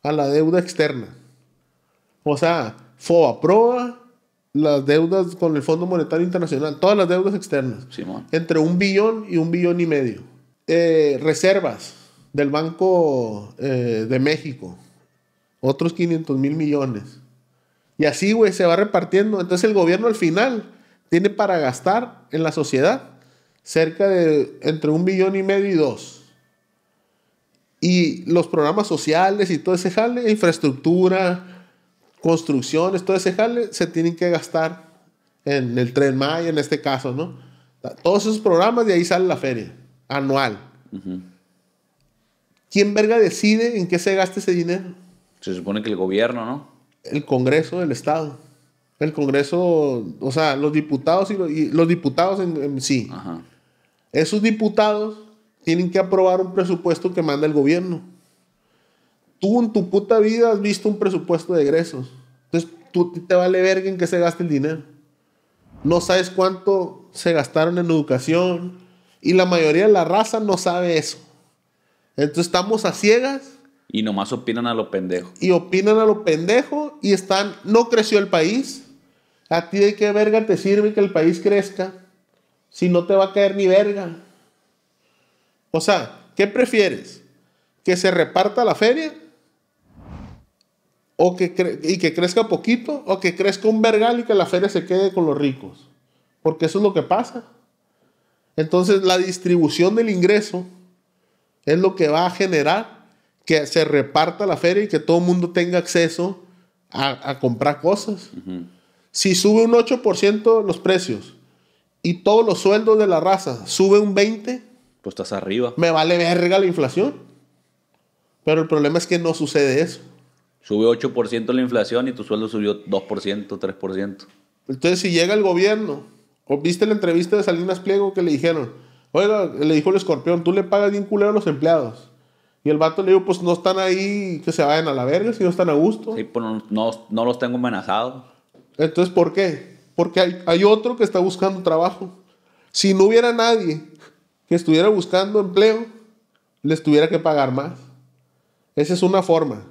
a la deuda externa. O sea, FOA, PROA, las deudas con el Fondo Monetario Internacional, todas las deudas externas. Entre un billón y un billón y medio. Eh, reservas del Banco eh, de México, otros 500 mil millones. Y así, güey, se va repartiendo. Entonces el gobierno al final tiene para gastar en la sociedad cerca de entre un billón y medio y dos. Y los programas sociales y todo ese jale, infraestructura, construcciones, todo ese jale, se tienen que gastar en el tren mayo en este caso, ¿no? Todos esos programas de ahí sale la feria, anual. ¿Quién verga decide en qué se gasta ese dinero? Se supone que el gobierno, ¿no? El Congreso del Estado. El Congreso, o sea, los diputados y los, diputados en, sí. Esos diputados tienen que aprobar un presupuesto que manda el gobierno. Tú en tu puta vida has visto un presupuesto de egresos. Entonces, tú te vale verga en que se gaste el dinero. No sabes cuánto se gastaron en educación. Y la mayoría de la raza no sabe eso. Entonces, estamos a ciegas. Y nomás opinan a lo pendejo. Y opinan a lo pendejo y están, no creció el país. A ti de qué verga te sirve que el país crezca si no te va a caer ni verga. O sea, ¿qué prefieres? ¿Que se reparta la feria? ¿O que ¿Y que crezca poquito? ¿O que crezca un vergal y que la feria se quede con los ricos? Porque eso es lo que pasa. Entonces la distribución del ingreso es lo que va a generar que se reparta la feria y que todo el mundo tenga acceso a, comprar cosas. Si sube un 8% los precios y todos los sueldos de la raza suben un 20%, pues, estás arriba. Me vale verga la inflación. Pero el problema es que no sucede eso. Subió 8% la inflación y tu sueldo subió 2%, 3%. Entonces, si llega el gobierno, o viste la entrevista de Salinas Pliego que le dijeron, oiga, le dijo el escorpión, tú le pagas bien culero a los empleados. Y el vato le dijo, pues no están ahí que se vayan a la verga, si no están a gusto. Sí, pues no, los tengo amenazados. Entonces, ¿por qué? Porque hay, hay otro que está buscando trabajo. Si no hubiera nadie que estuviera buscando empleo les tuviera que pagar más. Esa es una forma.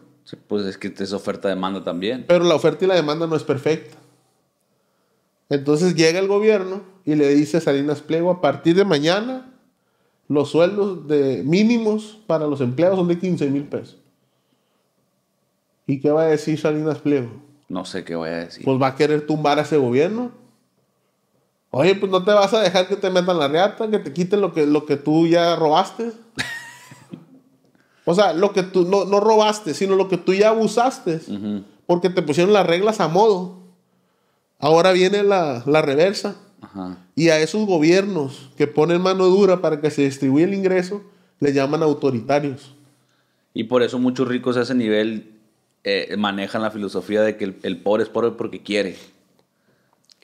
pues es que es oferta-demanda también. Pero la oferta y la demanda no es perfecta. Entonces llega el gobierno y le dice a Salinas Pliego, a partir de mañana los sueldos de mínimos para los empleados son de 15 mil pesos. ¿Y qué va a decir Salinas Pliego? No sé qué voy a decir. Pues va a querer tumbar a ese gobierno. Oye, pues no te vas a dejar que te metan la reata, que te quiten lo que, lo que tú ya robaste. [LAUGHS] o sea, lo que tú no, robaste, sino lo que tú ya abusaste. Porque te pusieron las reglas a modo. Ahora viene la, reversa. Y a esos gobiernos que ponen mano dura para que se distribuya el ingreso, le llaman autoritarios. Y por eso muchos ricos a ese nivel eh, manejan la filosofía de que el, pobre es pobre porque quiere.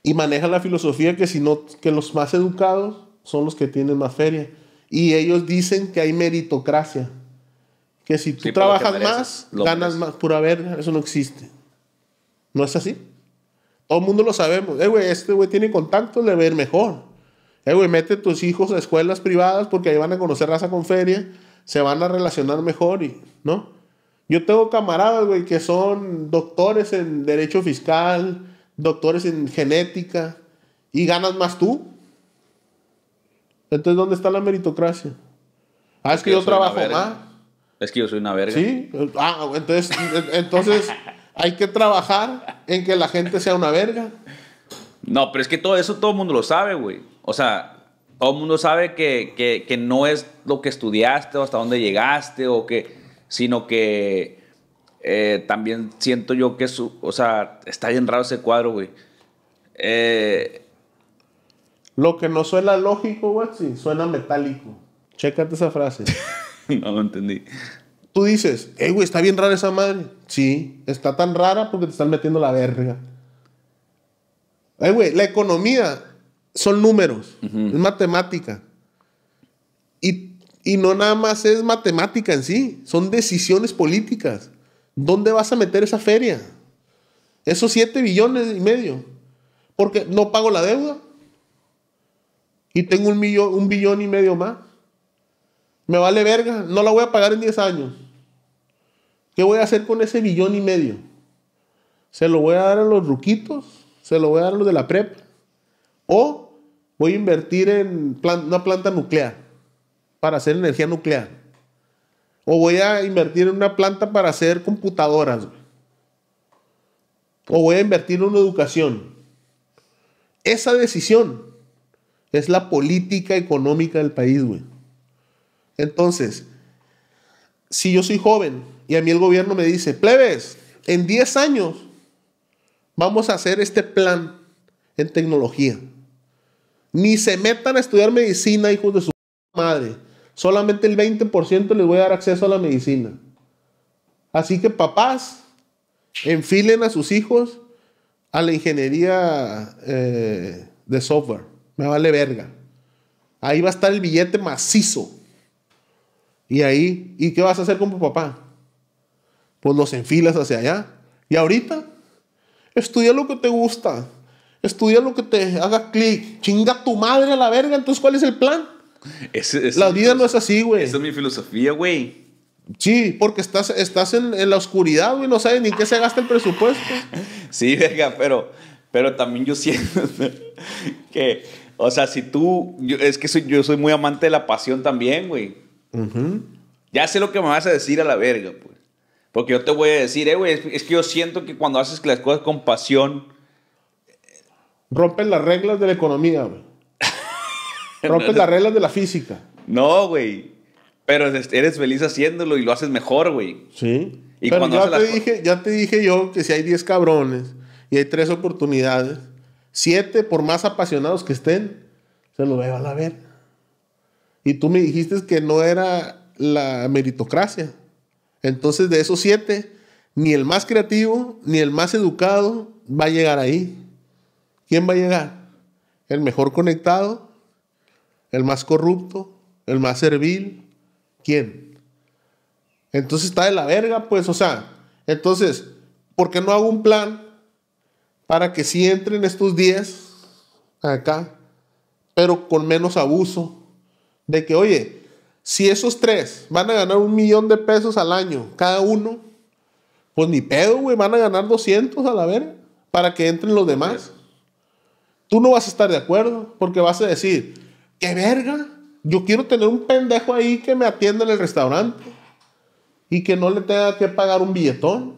Y maneja la filosofía que, si no, que los más educados son los que tienen más feria. Y ellos dicen que hay meritocracia. Que si tú trabajas más, ganas más. por haber eso no existe. ¿No es así? Todo el mundo lo sabemos. Eh, este güey tiene contacto, le va a ir mejor. Eh, mete tus hijos a escuelas privadas porque ahí van a conocer raza con feria, se van a relacionar mejor y, ¿no? Yo tengo camaradas, güey, que son doctores en derecho fiscal, doctores en genética y ganas más tú. Entonces, ¿dónde está la meritocracia? Ah, es, que, yo, trabajo más. Es que yo soy una verga. Sí, ah, entonces, entonces hay que trabajar en que la gente sea una verga. No, pero es que todo eso todo el mundo lo sabe, güey. O sea, todo el mundo sabe que, que, que, no es lo que estudiaste o hasta dónde llegaste o que, sino que eh, también siento yo que su, o sea, está bien raro ese cuadro, güey. Eh, lo que no suena lógico, güey, suena metálico. Chécate esa frase. [LAUGHS] no lo entendí. Tú dices, eh güey, está bien rara esa madre. Sí, está tan rara porque te están metiendo la verga. eh güey, la economía son números, es matemática. Y, y no nada más es matemática en sí, son decisiones políticas. ¿Dónde vas a meter esa feria? Esos 7 billones y medio. Porque no pago la deuda. Y tengo un, millón, un billón y medio más. Me vale verga. No la voy a pagar en 10 años. ¿Qué voy a hacer con ese billón y medio? ¿Se lo voy a dar a los ruquitos? ¿Se lo voy a dar a los de la prep ¿O voy a invertir en una planta nuclear para hacer energía nuclear? O voy a invertir en una planta para hacer computadoras. O voy a invertir en una educación. Esa decisión es la política económica del país, güey. Entonces, si yo soy joven y a mí el gobierno me dice, plebes, en 10 años vamos a hacer este plan en tecnología. Ni se metan a estudiar medicina, hijos de su madre solamente el 20% les voy a dar acceso a la medicina. Así que papás, enfilen a sus hijos a la ingeniería eh, de software. Me vale verga. Ahí va a estar el billete macizo. Y ahí, ¿y qué vas a hacer con tu papá? Pues los enfilas hacia allá. Y ahorita, estudia lo que te gusta. Estudia lo que te haga clic. Chinga tu madre a la verga. Entonces, ¿cuál es el plan? la vida no es así, güey. Esa es mi filosofía, güey. Sí, porque estás, estás en, la oscuridad, güey, no sabes ni qué se gasta el presupuesto. [LAUGHS] sí, verga, pero, pero también yo siento [LAUGHS] que, o sea, si tú, es que yo soy muy amante de la pasión también, güey. Ya sé lo que me vas a decir a la verga, pues. Porque yo te voy a decir, eh, güey, es, es, que yo siento que cuando haces las cosas con pasión... Rompen las reglas de la economía, güey. [LAUGHS] Rompes las reglas de la física. No, güey. Pero eres feliz haciéndolo y lo haces mejor, güey. Sí. Y cuando ya, te dije, ya te dije yo que si hay 10 cabrones y hay 3 oportunidades, 7, por más apasionados que estén, se lo van a ver. Y tú me dijiste que no era la meritocracia. Entonces, de esos 7, ni el más creativo, ni el más educado va a llegar ahí. ¿Quién va a llegar? El mejor conectado el más corrupto, el más servil, ¿quién? Entonces está de la verga, pues, o sea, entonces, ¿por qué no hago un plan para que sí entren estos 10 acá, pero con menos abuso? De que, oye, si esos tres van a ganar un millón de pesos al año cada uno, pues ni pedo, güey, van a ganar 200 a la verga para que entren los demás. Tú no vas a estar de acuerdo porque vas a decir, qué verga. Yo quiero tener un pendejo ahí que me atienda en el restaurante y que no le tenga que pagar un billetón.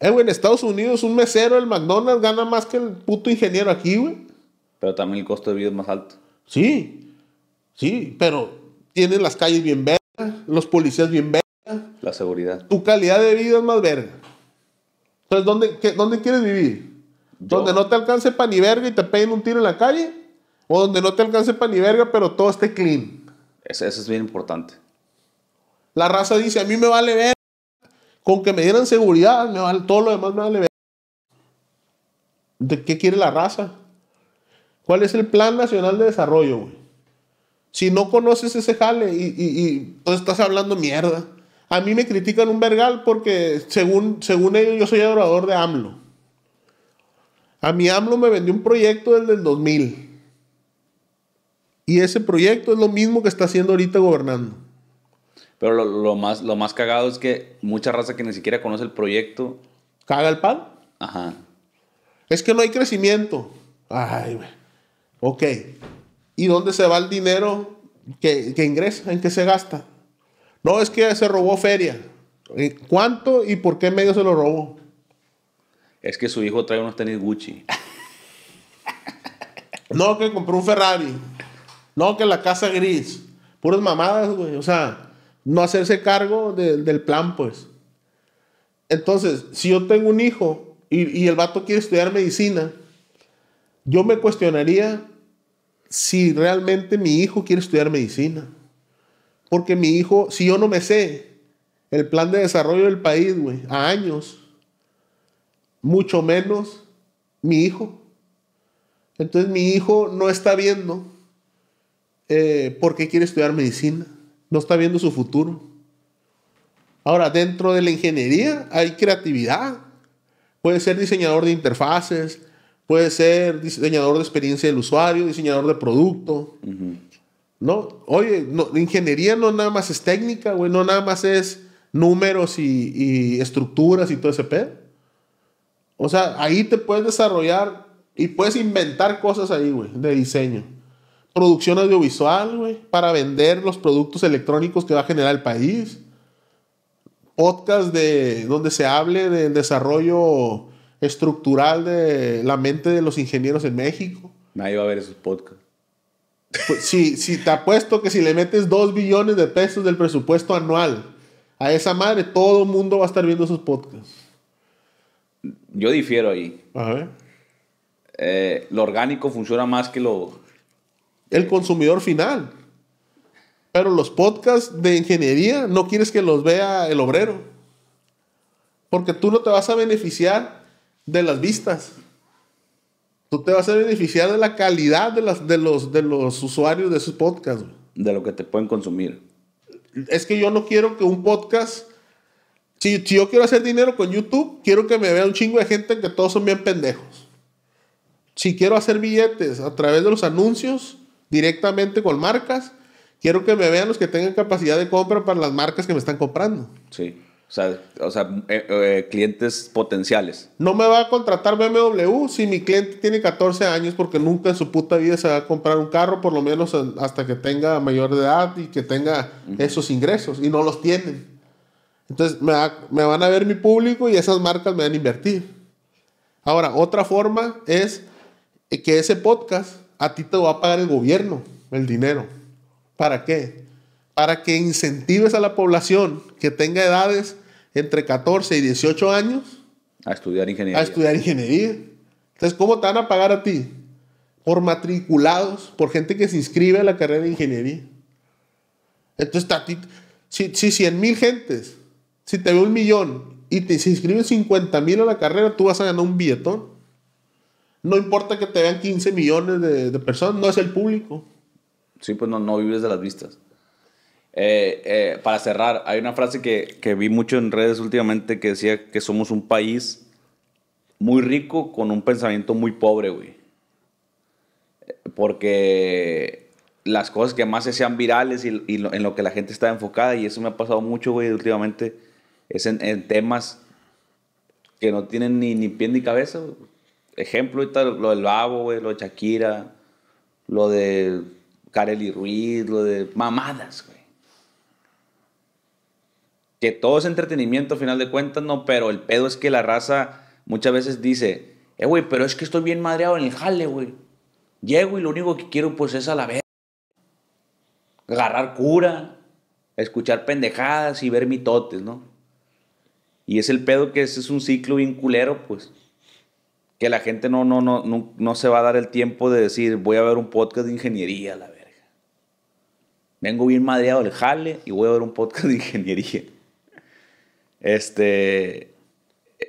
Eh, en Estados Unidos un mesero del McDonald's gana más que el puto ingeniero aquí, güey. Pero también el costo de vida es más alto. Sí, sí, pero tienen las calles bien vergas, los policías bien vergas. La seguridad. Tu calidad de vida es más verga. Entonces, ¿dónde, qué, dónde quieres vivir? ¿Donde no te alcance pan y verga y te peguen un tiro en la calle? O donde no te alcance para ni verga, pero todo esté clean. Eso, es bien importante. La raza dice, a mí me vale ver. Con que me dieran seguridad, me todo lo demás me vale ver. ¿De qué quiere la raza? ¿Cuál es el Plan Nacional de Desarrollo, güey? Si no conoces ese jale y, y, pues, estás hablando mierda. A mí me critican un vergal porque según, según ellos yo soy adorador de AMLO. A mi AMLO me vendió un proyecto desde el 2000. Y ese proyecto es lo mismo que está haciendo ahorita gobernando. Pero lo, más, lo más cagado es que mucha raza que ni siquiera conoce el proyecto. Caga el pan. Ajá. Es que no hay crecimiento. Ay, güey. Ok. ¿Y dónde se va el dinero que, que ingresa? ¿En qué se gasta? No, es que se robó feria. Eh, ¿Cuánto y por qué medio se lo robó? Es que su hijo trae unos tenis Gucci. no, que compró un Ferrari. No, que la casa gris. Puras mamadas, güey. O sea, no hacerse cargo del plan, pues. Entonces, si yo tengo un hijo y, y el vato quiere estudiar medicina, yo me cuestionaría si realmente mi hijo quiere estudiar medicina. Porque mi hijo, si yo no me sé el plan de desarrollo del país, güey, a años, mucho menos mi hijo. Entonces mi hijo no está viendo eh, por qué quiere estudiar medicina, no está viendo su futuro. Ahora, dentro de la ingeniería hay creatividad. Puede ser diseñador de interfaces, puede ser diseñador de experiencia del usuario, diseñador de producto. ¿No? Oye, ingeniería no nada más es técnica, güey, no nada más es números y, y, estructuras y todo ese pedo. O sea, ahí te puedes desarrollar y puedes inventar cosas ahí, güey, de diseño producción audiovisual, güey, para vender los productos electrónicos que va a generar el país. Podcast de donde se hable del desarrollo estructural de la mente de los ingenieros en México. Nadie va a ver esos podcasts. si pues, sí, te apuesto que si le metes 2 billones de pesos del presupuesto anual a esa madre, todo el mundo va a estar viendo esos podcasts. Yo difiero ahí. A ver. Eh, lo orgánico funciona más que lo, el consumidor final. Pero los podcasts de ingeniería no quieres que los vea el obrero. Porque tú no te vas a beneficiar de las vistas. Tú te vas a beneficiar de la calidad de, las, de, los, de los usuarios de esos podcasts. De lo que te pueden consumir. Es que yo no quiero que un podcast... si yo quiero hacer dinero con YouTube, quiero que me vea un chingo de gente que todos son bien pendejos. Si quiero hacer billetes a través de los anuncios, directamente con marcas. Quiero que me vean los que tengan capacidad de compra para las marcas que me están comprando. Sí. O sea, eh, eh, clientes potenciales. No me va a contratar BMW si mi cliente tiene 14 años porque nunca en su puta vida se va a comprar un carro, por lo menos hasta que tenga mayor de edad y que tenga esos ingresos. Y no los tienen. Entonces me, me, van a ver mi público y esas marcas me van a invertir. Ahora, otra forma es que ese podcast a ti te va a pagar el gobierno el dinero. ¿Para qué? Para que incentives a la población que tenga edades entre 14 y 18 años a estudiar ingeniería. A estudiar ingeniería. Entonces, ¿cómo te van a pagar a ti? Por matriculados, por gente que se inscribe a la carrera de ingeniería. Entonces, a ti, si, si 100 mil gentes, si te ve un millón y te, se inscriben 50 mil a la carrera, tú vas a ganar un billetón. No importa que te vean 15 millones de, personas, no es el público. Sí, pues no, no vives de las vistas. Eh, eh, para cerrar, hay una frase que, que, vi mucho en redes últimamente que decía que somos un país muy rico con un pensamiento muy pobre, güey. Porque las cosas que más se sean virales y, en lo que la gente está enfocada, y eso me ha pasado mucho, güey, últimamente, es en, temas que no tienen ni, ni pie ni cabeza. Güey ejemplo, ahorita lo del Babo, güey, lo de Shakira, lo de Kareli Ruiz, lo de mamadas, güey. Que todo es entretenimiento, a final de cuentas, no, pero el pedo es que la raza muchas veces dice, eh, güey, pero es que estoy bien madreado en el jale, güey. Llego y lo único que quiero, pues, es a la vez agarrar cura, escuchar pendejadas y ver mitotes, ¿no? Y es el pedo que ese es un ciclo bien culero, pues que la gente no, no, no, no, se va a dar el tiempo de decir, voy a ver un podcast de ingeniería, la verga. Vengo bien madreado del jale y voy a ver un podcast de ingeniería. Este,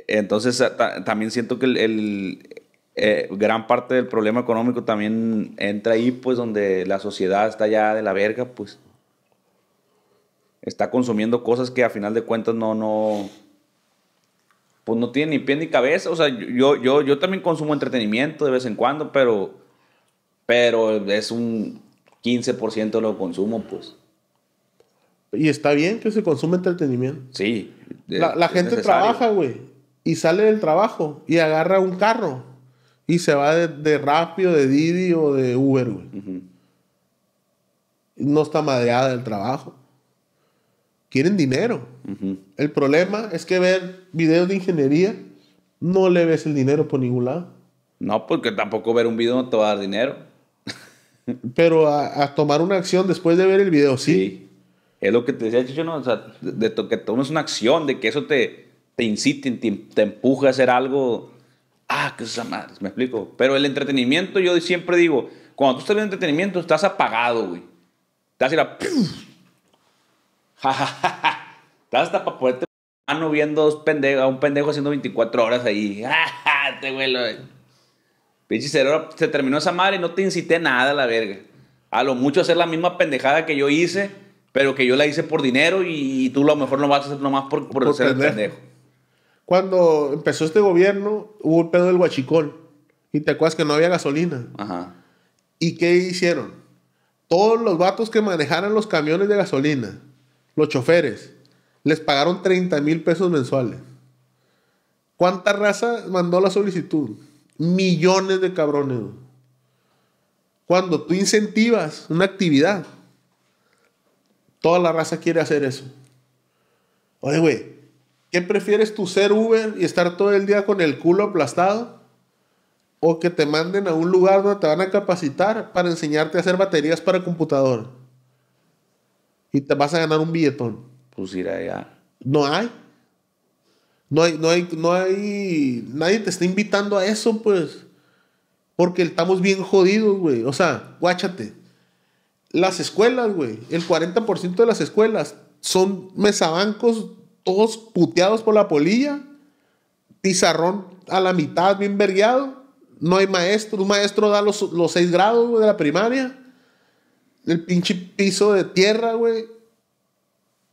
entonces también siento que el, eh, gran parte del problema económico también entra ahí, pues donde la sociedad está ya de la verga, pues está consumiendo cosas que a final de cuentas no, pues no tiene ni pie ni cabeza. O sea, yo, yo, yo también consumo entretenimiento de vez en cuando, pero, pero es un 15% de lo consumo, pues. Y está bien que se consume entretenimiento. Sí. la, gente trabaja, güey. Y sale del trabajo y agarra un carro. Y se va de, rápido de Didi o de Uber, güey. No está madreada del trabajo quieren dinero. El problema es que ver videos de ingeniería no le ves el dinero por ningún lado. No, porque tampoco ver un video no te va a dar dinero. [LAUGHS] Pero a, tomar una acción después de ver el video, sí. sí. Es lo que te decía Chicho, O sea, de, de, que tomes una acción, de que eso te, te incite, te, empuje a hacer algo. Ah, que esa madre, me explico. Pero el entretenimiento, yo siempre digo, cuando tú estás viendo entretenimiento, estás apagado, güey. Estás a ir a Estás [LAUGHS] hasta para ponerte mano viendo a un pendejo haciendo 24 horas ahí. [LAUGHS] te este vuelo! Pinche se terminó esa madre y no te incité nada, la verga. A lo mucho hacer la misma pendejada que yo hice, pero que yo la hice por dinero y, tú a lo mejor no vas a hacer nomás por, por, ser pendejo. pendejo. Cuando empezó este gobierno, hubo el pedo del huachicol. Y te acuerdas que no había gasolina. Ajá. ¿Y qué hicieron? Todos los vatos que manejaran los camiones de gasolina los choferes, les pagaron 30 mil pesos mensuales. ¿Cuánta raza mandó la solicitud? Millones de cabrones. Cuando tú incentivas una actividad, toda la raza quiere hacer eso. Oye, güey, ¿qué prefieres tú ser Uber y estar todo el día con el culo aplastado? ¿O que te manden a un lugar donde te van a capacitar para enseñarte a hacer baterías para computador? y te vas a ganar un billetón. Pues ir allá. No hay. No hay, no hay, no hay. Nadie te está invitando a eso, pues. Porque estamos bien jodidos, güey. O sea, guáchate. Las escuelas, güey. El 40% de las escuelas son mesabancos, todos puteados por la polilla. Pizarrón a la mitad, bien vergueado. No hay maestro. Un maestro da los, los seis grados, de la primaria el pinche piso de tierra, güey,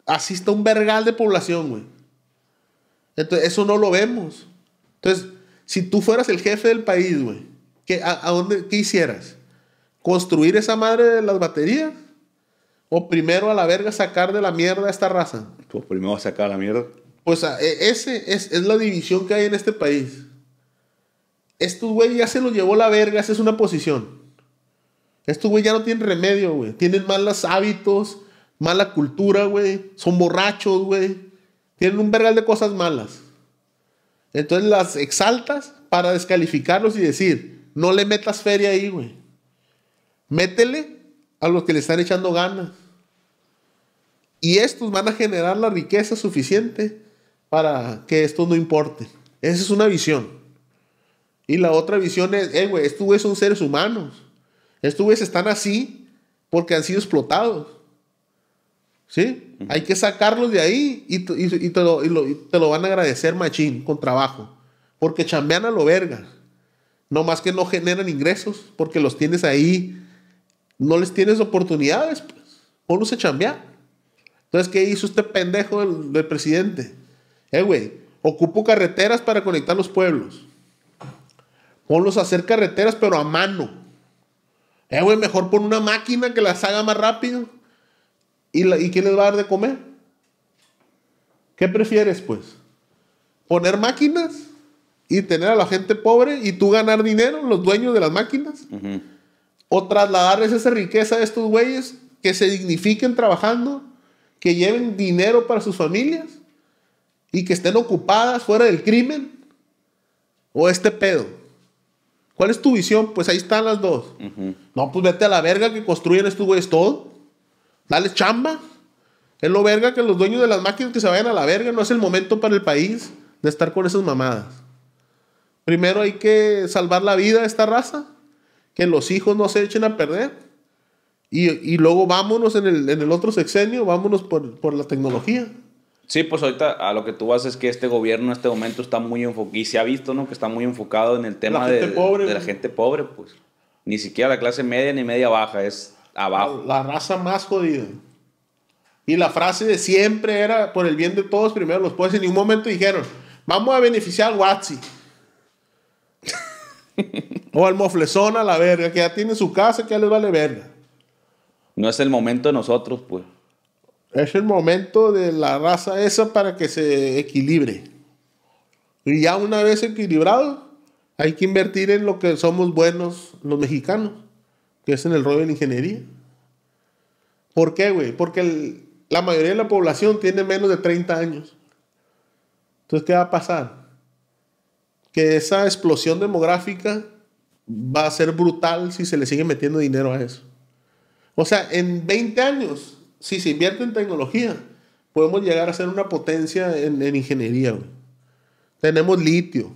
así está un vergal de población, güey. Entonces, eso no lo vemos. Entonces, si tú fueras el jefe del país, güey, ¿qué, a, dónde, ¿qué hicieras? ¿Construir esa madre de las baterías? ¿O primero a la verga sacar de la mierda a esta raza? Pues primero a sacar la mierda. Pues e, ese es, la división que hay en este país. Estos güey ya se lo llevó la verga, esa es una posición. Estos, güey, ya no tienen remedio, güey. Tienen malos hábitos, mala cultura, güey. Son borrachos, güey. Tienen un vergal de cosas malas. Entonces las exaltas para descalificarlos y decir, no le metas feria ahí, güey. Métele a los que le están echando ganas. Y estos van a generar la riqueza suficiente para que esto no importe. Esa es una visión. Y la otra visión es, eh, güey, estos güey son seres humanos. Estos güeyes están así porque han sido explotados. ¿Sí? Hay que sacarlos de ahí y, te lo, van a agradecer, machín, con trabajo. Porque chambean a lo verga. No más que no generan ingresos porque los tienes ahí. No les tienes oportunidades. Pues. Ponlos a chambear. Entonces, ¿qué hizo este pendejo del presidente? Eh, güey, ocupo carreteras para conectar los pueblos. Ponlos a hacer carreteras, pero a mano. Eh, güey, mejor pon una máquina que las haga más rápido. ¿Y, la, quién les va a dar de comer? ¿Qué prefieres, pues? ¿Poner máquinas y tener a la gente pobre y tú ganar dinero, los dueños de las máquinas? ¿O trasladarles esa riqueza a estos güeyes que se dignifiquen trabajando, que lleven dinero para sus familias y que estén ocupadas fuera del crimen? ¿O este pedo? ¿Cuál es tu visión? Pues ahí están las dos. No, pues vete a la verga que construyen estos güeyes todo. Dale chamba. Es lo verga que los dueños de las máquinas que se vayan a la verga. No es el momento para el país de estar con esas mamadas. Primero hay que salvar la vida de esta raza. Que los hijos no se echen a perder. Y, luego vámonos en el, en el, otro sexenio, vámonos por, por la tecnología. Sí, pues ahorita a lo que tú vas es que este gobierno en este momento está muy enfocado, y se ha visto, ¿no? Que está muy enfocado en el tema de, pobre, de la gente pobre, pues. Ni siquiera la clase media ni media baja, es abajo. La, raza más jodida. Y la frase de siempre era, por el bien de todos, primero los pobres. En ningún momento dijeron, vamos a beneficiar al Watsi. [LAUGHS] o al moflezón a la verga, que ya tiene su casa, que ya les vale verga. No es el momento de nosotros, pues. Es el momento de la raza esa para que se equilibre. Y ya una vez equilibrado, hay que invertir en lo que somos buenos los mexicanos, que es en el rollo de la ingeniería. ¿Por qué, güey? Porque la mayoría de la población tiene menos de 30 años. Entonces, ¿qué va a pasar? Que esa explosión demográfica va a ser brutal si se le sigue metiendo dinero a eso. O sea, en 20 años si se invierte en tecnología, podemos llegar a ser una potencia en, ingeniería. Tenemos litio,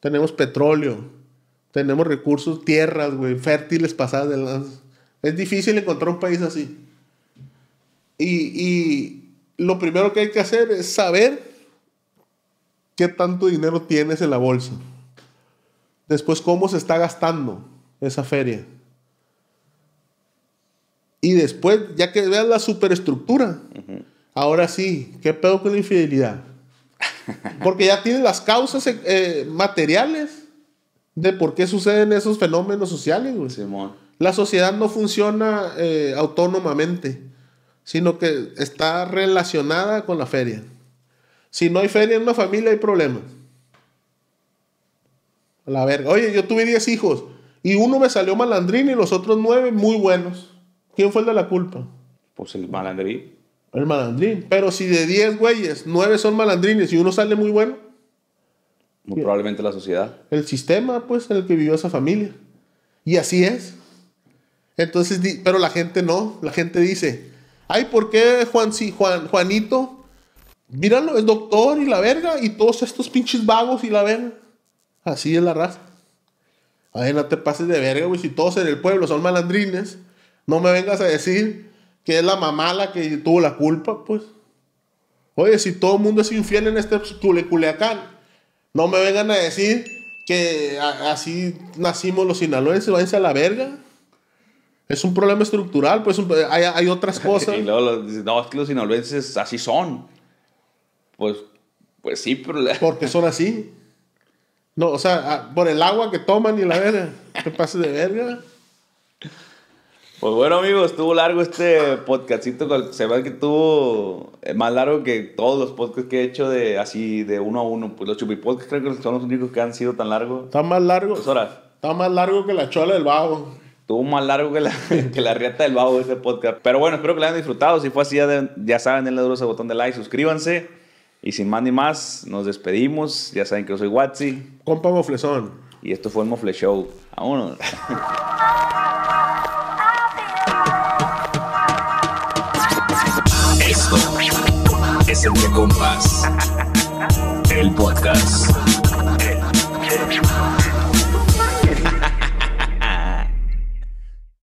tenemos petróleo, tenemos recursos, tierras, güey, fértiles pasadas de las... Es difícil encontrar un país así. Y, y lo primero que hay que hacer es saber qué tanto dinero tienes en la bolsa. Después, cómo se está gastando esa feria. Y después, ya que veas la superestructura, ahora sí, ¿qué pedo con la infidelidad? [LAUGHS] Porque ya tienes las causas eh, eh, materiales de por qué suceden esos fenómenos sociales, güey. La sociedad no funciona eh, autónomamente, sino que está relacionada con la feria. Si no hay feria en una familia, hay problemas. la verga. Oye, yo tuve 10 hijos y uno me salió malandrín y los otros 9 muy buenos. ¿Quién fue el de la culpa? Pues el malandrín. El malandrín. Pero si de 10 güeyes, 9 son malandrines y uno sale muy bueno. Muy probablemente la sociedad. El sistema, pues, en el que vivió esa familia. Y así es. Entonces, pero la gente no. La gente dice, ay, ¿por qué Juan, Juan, Juanito? Míralo, es doctor y la verga. Y todos estos pinches vagos y la verga. Así es la raza. Ay, no te pases de verga, güey. Si todos en el pueblo son malandrines no me vengas a decir que es la mamá la que tuvo la culpa, pues. Oye, si todo el mundo es infiel en este culeculeacán, no me vengan a decir que así nacimos los sinaloenses, váyanse a la verga. Es un problema estructural, pues hay, otras [LAUGHS] cosas. y luego los, no, es que los sinaloenses así son. Pues, pues sí, pero... [LAUGHS] Porque son así. No, o sea, por el agua que toman y la verga. ¿Qué pasa de verga? Pues bueno, amigos, estuvo largo este podcastito. Se ve que estuvo eh, más largo que todos los podcasts que he hecho de así de uno a uno. Pues los chupipodcasts creo que son los únicos que han sido tan largos. Están más largo. Dos horas. Está más largo que la chola del bajo. Estuvo más largo que la, [LAUGHS] que la riata del bajo ese podcast. Pero bueno, espero que lo hayan disfrutado. Si fue así, ya, saben, denle duro ese botón de like, suscríbanse. Y sin más ni más, nos despedimos. Ya saben que yo soy Watsi. Compa Moflezón. Y esto fue el Mofle Show. Vámonos. [LAUGHS] es el de compás. El podcast.